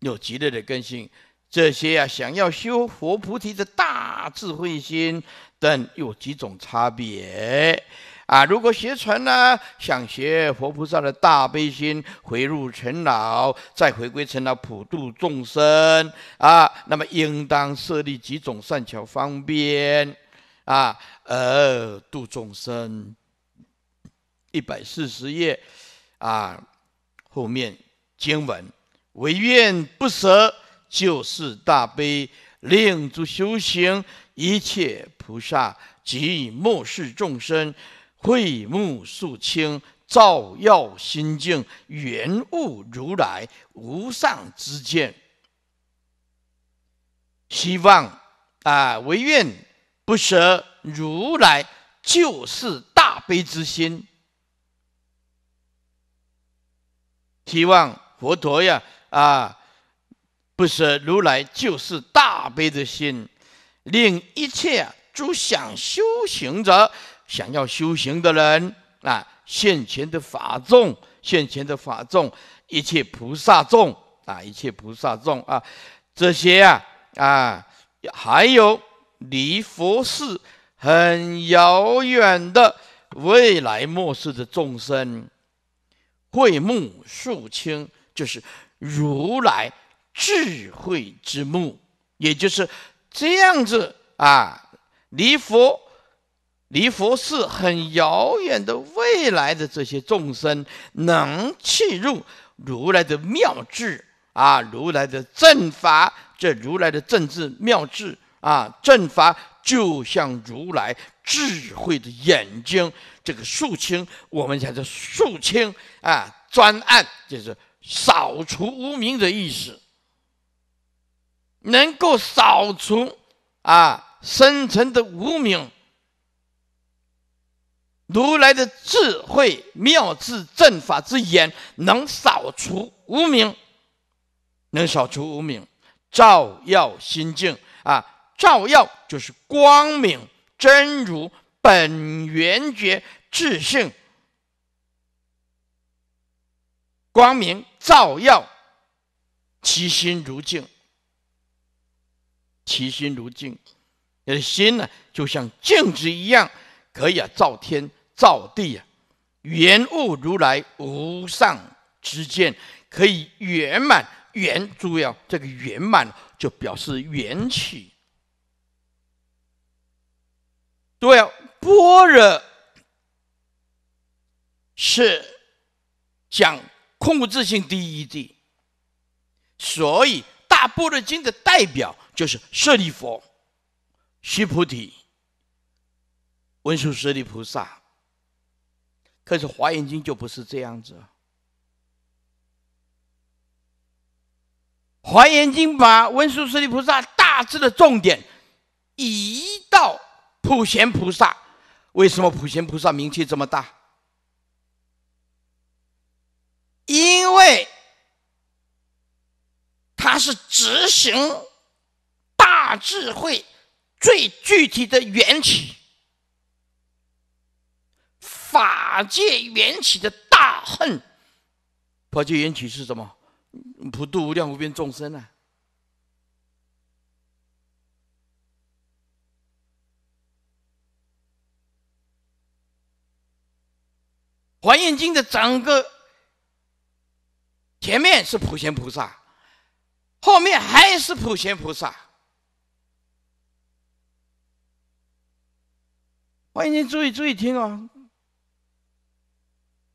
有几类的根性，这些啊想要修佛菩提的大智慧心等有几种差别。啊，如果学成呢，想学佛菩萨的大悲心，回入尘劳，再回归成了普度众生啊，那么应当设立几种善巧方便啊，而度众生。一百四十页，啊，后面经文，唯愿不舍救世大悲，令诸修行一切菩萨及末世众生。慧目肃清，照耀心境，圆悟如来无上之见。希望啊，唯愿不舍如来救世大悲之心。希望佛陀呀，啊，不舍如来救世大悲之心，令一切诸想修行者。想要修行的人啊，现前的法众，现前的法众，一切菩萨众啊，一切菩萨众啊，这些啊啊，还有离佛世很遥远的未来末世的众生，慧目竖清，就是如来智慧之目，也就是这样子啊，离佛。离佛寺很遥远的未来的这些众生，能契入如来的妙智啊，如来的正法。这如来的正智妙智啊，正法就像如来智慧的眼睛。这个肃清，我们讲的肃清啊，专案就是扫除无名的意思，能够扫除啊深沉的无名。如来的智慧妙智正法之眼，能扫除无明，能扫除无明，照耀心境啊！照耀就是光明、真如、本源觉智性，光明照耀其心如镜，其心如镜，你的心呢，就像镜子一样，可以啊照天。造地呀，圆悟如来无上之见，可以圆满圆注呀。这个圆满就表示缘起。对啊，般若，是讲空无自性第一的。所以，《大般若经》的代表就是舍利佛、须菩提、文殊、舍利菩萨。可是《华严经》就不是这样子，《华严经》把文殊师利菩萨大智的重点移到普贤菩萨。为什么普贤菩萨名气这么大？因为他是执行大智慧最具体的缘起。法界缘起的大恨，法界缘起是什么？普度无量无边众生啊！《华严经》的整个前面是普贤菩萨，后面还是普贤菩萨。华严经，注意注意听哦！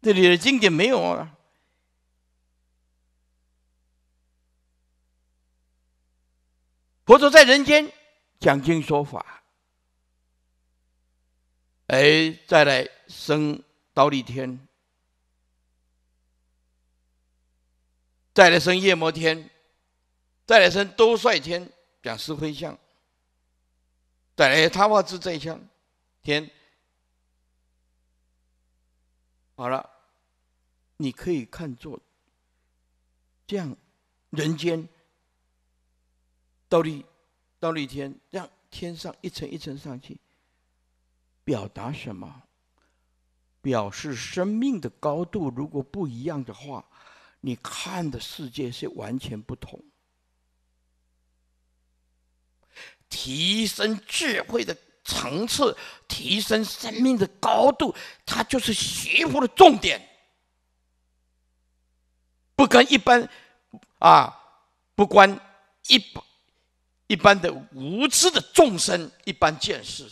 这里的经典没有了。佛陀在人间讲经说法，哎，再来生刀立天，再来生夜摩天，再来生多率天讲四会相，再来他化自在相天，好了。你可以看作这样，人间到立到立天，让天上一层一层上去，表达什么？表示生命的高度。如果不一样的话，你看的世界是完全不同。提升智慧的层次，提升生命的高度，它就是学佛的重点。不跟一般，啊，不关一一般的无知的众生一般见识。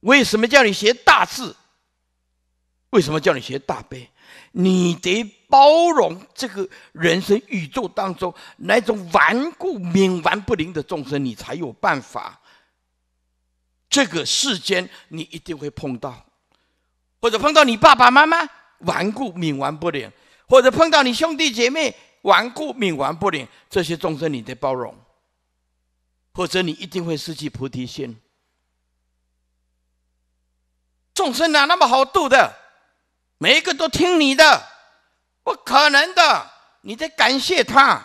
为什么叫你学大智？为什么叫你学大悲？你得包容这个人生宇宙当中那种顽固、冥顽不灵的众生，你才有办法。这个世间，你一定会碰到，或者碰到你爸爸妈妈顽固、冥顽不灵，或者碰到你兄弟姐妹顽固、冥顽不灵，这些众生，你得包容。或者你一定会失去菩提心。众生哪那么好度的？每一个都听你的，不可能的。你得感谢他，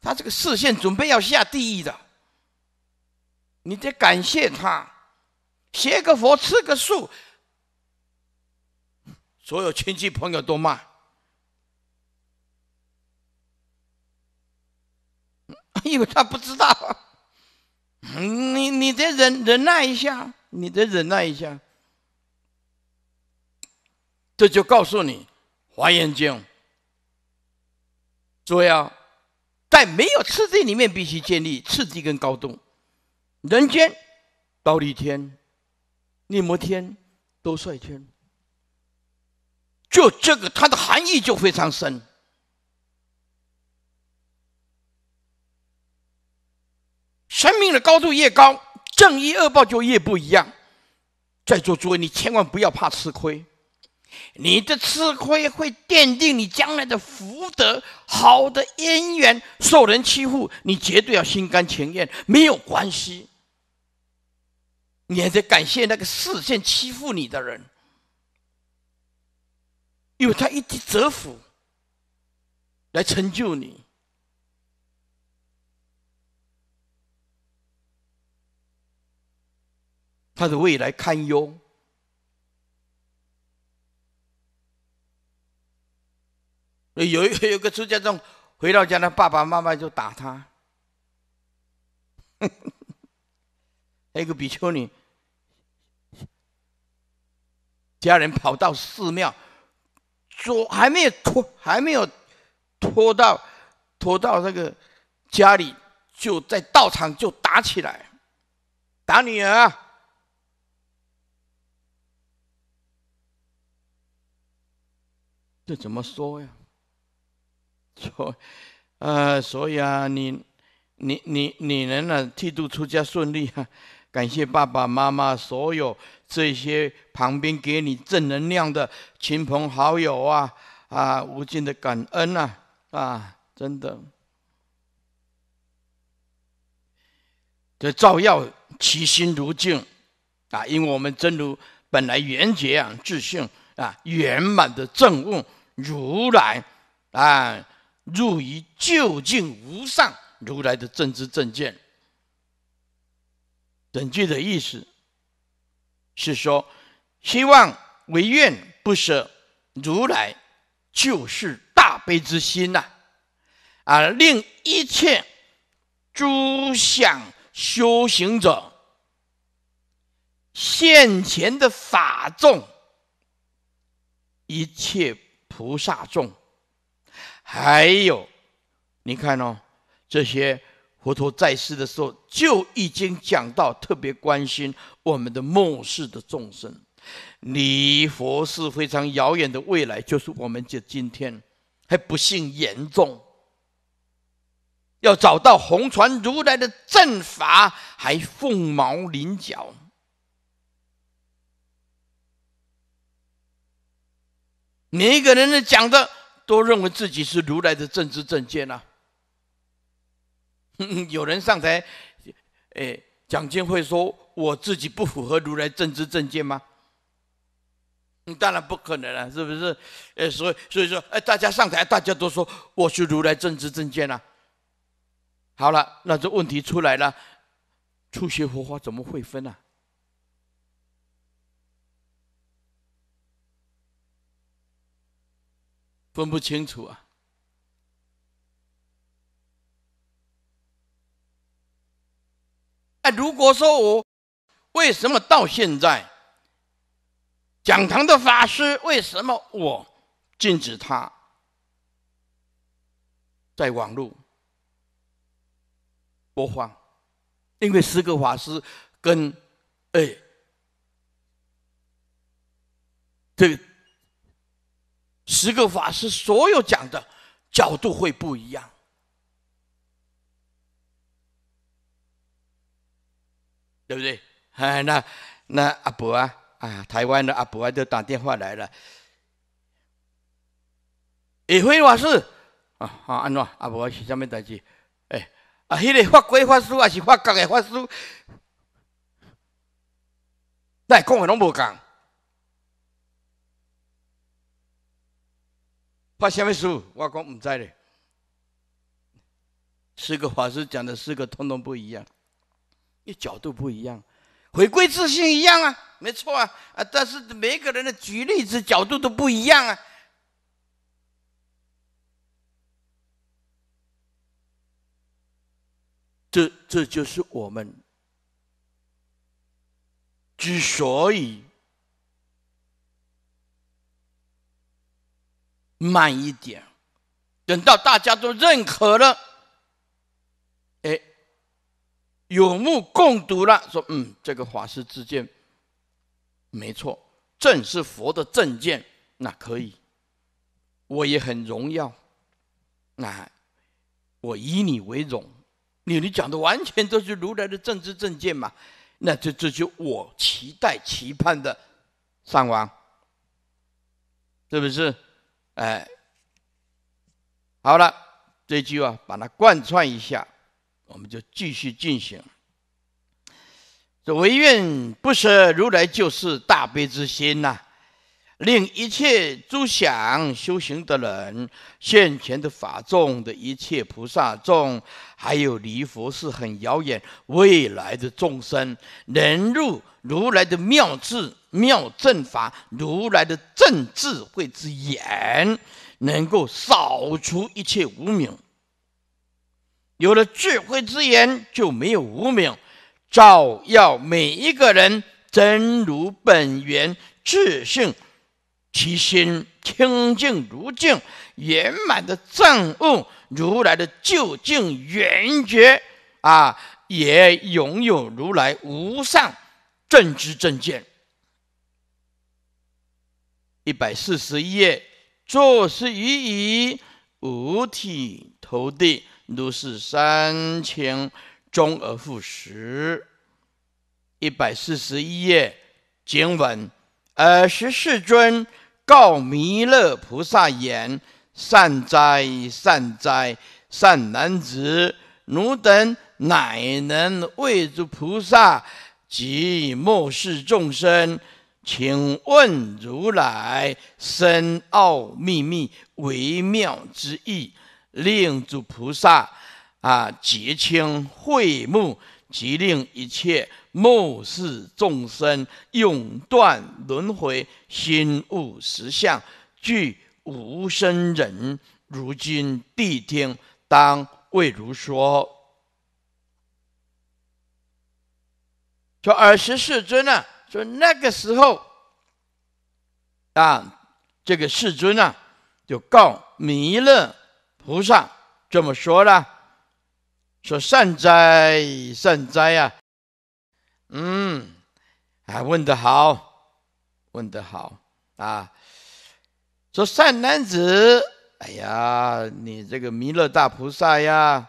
他这个视线准备要下地狱的，你得感谢他。写个佛，吃个素，所有亲戚朋友都骂，因为他不知道。你你得忍忍耐一下，你得忍耐一下，这就告诉你《华严经》：主要在没有次第里面，必须建立次第跟高度。人间、道、地、天。你摩天、都帅天，就这个，它的含义就非常深。生命的高度越高，正义恶报就越不一样。在座诸位，你千万不要怕吃亏，你的吃亏会奠定你将来的福德、好的姻缘。受人欺负，你绝对要心甘情愿，没有关系。你还得感谢那个视线欺负你的人，因为他一滴折服来成就你，他的未来堪忧。有一有个出家众回到家，他爸爸妈妈就打他。那个比丘尼，家人跑到寺庙，说还没有拖，还没有拖到拖到那个家里，就在道场就打起来，打女儿啊，这怎么说呀？说，呃，所以啊，你你你你能呢剃度出家顺利啊？感谢爸爸妈妈，所有这些旁边给你正能量的亲朋好友啊啊，无尽的感恩呐啊，真的。这照耀其心如镜啊，因为我们真如本来圆觉啊，自性啊，圆满的正悟如来啊，入于究竟无上如来的正知正见。整句的意思是说，希望唯愿不舍如来，就是大悲之心呐！啊，令一切诸想修行者、现前的法众、一切菩萨众，还有你看哦，这些。佛陀在世的时候就已经讲到，特别关心我们的末世的众生。离佛是非常遥远的未来，就是我们这今天还不幸严重，要找到红船如来的阵法还凤毛麟角。每一个人的讲的，都认为自己是如来的正知正见啊。有人上台，哎，蒋经会说我自己不符合如来正知正见吗？当然不可能了，是不是？诶，所以所以说，哎，大家上台，大家都说我是如来正知正见啊。好了，那这问题出来了，初学佛法怎么会分呢？分不清楚啊。那如果说我为什么到现在讲堂的法师，为什么我禁止他在网络播放？因为十个法师跟哎，这十个法师所有讲的角度会不一样。对不对？哎，那那阿伯啊，啊台湾的阿伯啊，都打电话来了。一回法是啊啊，安怎？阿伯是什么代志？哎，啊，迄个法规法师还是法国的法师？来，讲的拢无讲。发什么书？我讲唔知咧。四个法师讲的四个，通通不一样。角度不一样，回归自信一样啊，没错啊啊！但是每个人的举例子角度都不一样啊，这这就是我们之所以慢一点，等到大家都认可了。有目共睹了，说：“嗯，这个法师之见，没错，正是佛的正见，那可以，我也很荣耀，那我以你为荣，你你讲的完全都是如来的正知正见嘛，那这这就我期待期盼的上王，是不是？哎，好了，这句啊，把它贯穿一下。”我们就继续进行。这唯愿不舍如来，就是大悲之心呐，令一切诸想修行的人，现前的法众的一切菩萨众，还有离佛是很遥远未来的众生，能入如来的妙智妙正法，如来的正智慧之眼，能够扫除一切无明。有了智慧之源，就没有无明，照耀每一个人，真如本源智性，其心清净如镜，圆满的证悟如来的究竟圆觉啊，也拥有如来无上正知正见。一百四十一页，坐是于以五体投地。如是三千，终而复始。一百四十一页，经文。尔时世尊告弥勒菩萨言：“善哉，善哉，善男子，汝等乃能为诸菩萨及末世众生，请问如来深奥秘密微妙之意。”令诸菩萨啊，结清慧目，即令一切目视众生永断轮回，心悟实相，具无生忍。如今谛听，当为如说。说二十世尊啊，说那个时候啊，这个世尊啊，就告弥勒。菩萨这么说了：“说善哉，善哉呀，嗯，啊，问得好，问得好啊！说善男子，哎呀，你这个弥勒大菩萨呀，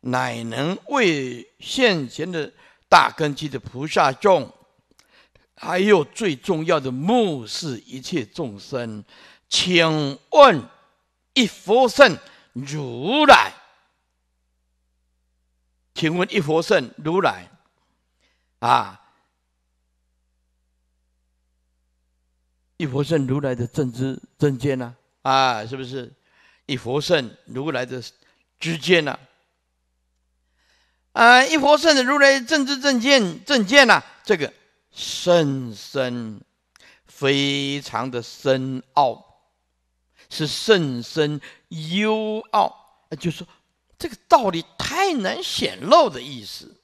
乃能为现前的大根基的菩萨众，还有最重要的，目视一切众生。请问一佛圣。”如来，请问一佛圣如来，啊，一佛圣如来的正知正见呢？啊，是不是一佛圣如来的知见呢？啊，一佛圣的如来正知正见正见呢？这个深深，非常的深奥。是甚深幽奥，就是说这个道理太难显露的意思。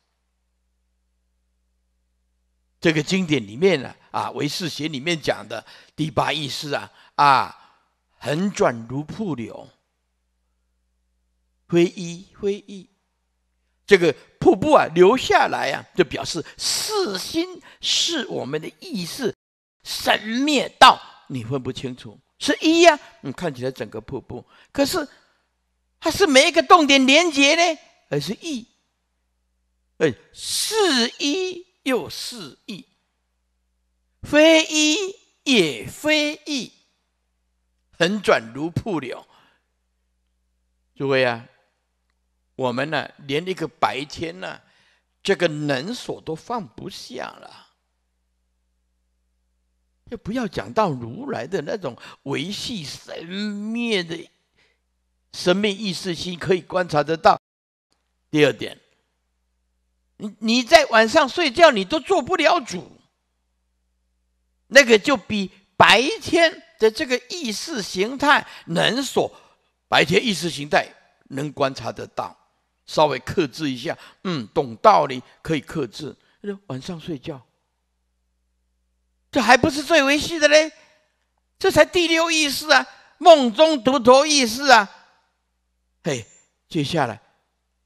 这个经典里面呢，啊，《唯世学》里面讲的第八意识啊，啊，横转如瀑流，灰一灰一，这个瀑布啊，流下来啊，就表示四心是我们的意识，神灭道你分不清楚。是一呀，嗯，看起来整个瀑布，可是它是每一个动点连接呢，还是一，哎，是一又是一，非一也非一，横转如瀑流。诸位啊，我们呢，连一个白天呢，这个能所都放不下了。就不要讲到如来的那种维系神灭的神秘意识心可以观察得到。第二点，你你在晚上睡觉你都做不了主，那个就比白天的这个意识形态能所，白天意识形态能观察得到，稍微克制一下，嗯，懂道理可以克制，晚上睡觉。这还不是最维细的嘞，这才第六意识啊，梦中独头意识啊，嘿，接下来，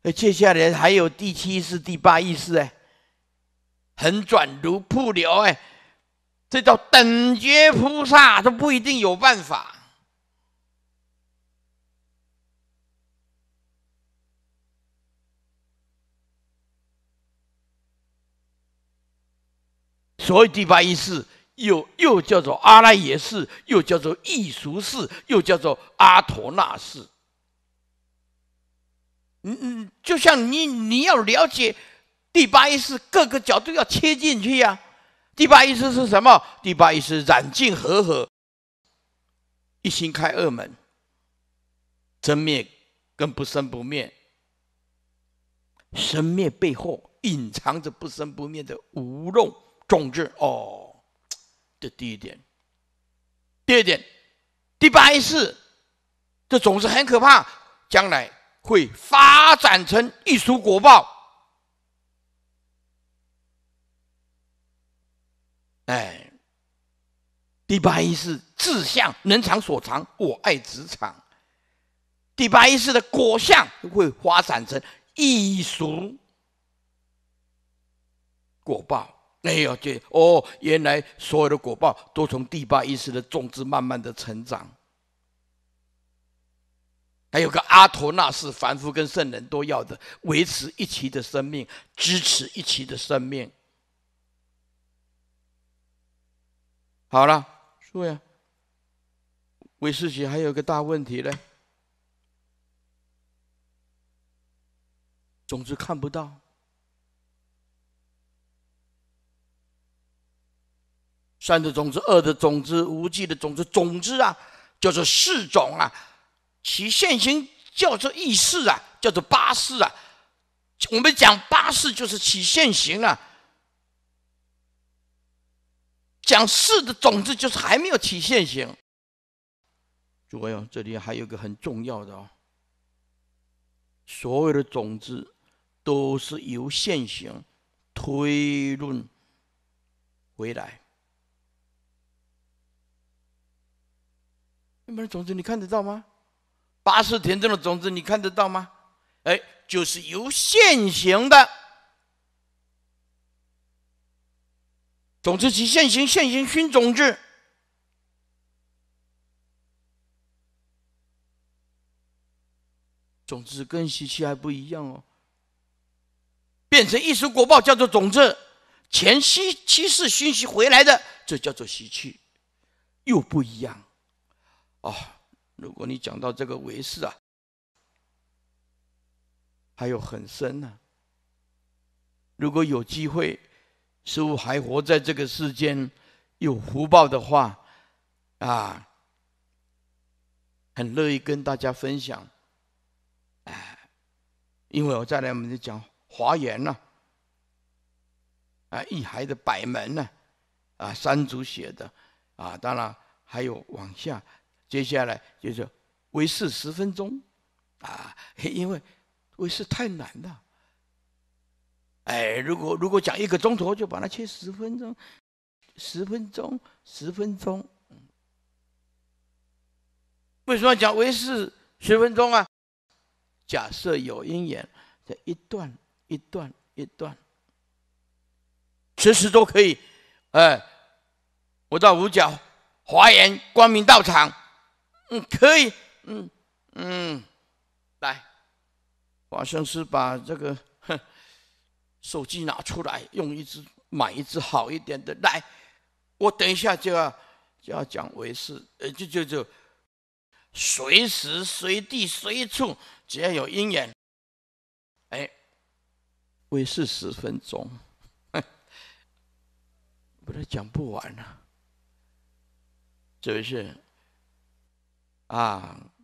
呃，接下来还有第七意识、第八意识哎，横转如瀑流哎，这叫等觉菩萨都不一定有办法，所以第八意识。又又叫做阿赖耶识，又叫做艺术士，又叫做阿陀那士。嗯，嗯，就像你你要了解第八意识，各个角度要切进去呀。第八意识是什么？第八意识染尽和合，一心开二门，真灭跟不生不灭，生灭背后隐藏着不生不灭的无漏种子哦。这第一点，第二点，第八一世，这种子很可怕，将来会发展成一熟果报。哎，第八一世志向能长所长，我爱职场。第八一世的果相会发展成一熟果报。没有这哦，原来所有的果报都从第八意识的种子慢慢的成长。还有个阿陀那，是凡夫跟圣人都要的，维持一期的生命，支持一期的生命。好了，说呀。韦世奇还有个大问题嘞，种子看不到。三的种子、二的种子、无记的种子，种子啊，叫做四种啊。其现行叫做意世啊，叫做八世啊。我们讲八世就是起现行啊，讲四的种子就是还没有起现行。诸位啊，这里还有个很重要的哦，所有的种子都是由现行推论回来。那边种子你看得到吗？八世田中的种子你看得到吗？哎，就是由现行的种子起现行，现行熏种子，种子跟习气还不一样哦。变成一时果报叫做种子，前七七世熏习回来的，这叫做习气，又不一样。哦，如果你讲到这个为识啊，还有很深呢。如果有机会，师傅还活在这个世间有福报的话，啊，很乐意跟大家分享。哎，因为我再来我们就讲华严了，啊，一孩的百门呢，啊，三祖写的，啊，当然还有往下。接下来就是为世十分钟，啊，因为为世太难了，哎，如果如果讲一个钟头，就把它切十分钟，十分钟，十分钟。为什么讲为世十分钟啊？假设有因缘，这一段一段一段，随时都可以。哎，我到五角华严光明道场。嗯，可以，嗯嗯，来，好像是把这个手机拿出来，用一只买一只好一点的来。我等一下就要就要讲为师，呃，就就就随时随地随处只要有因缘，哎，为师十分钟，不然讲不完啊，这位是？啊。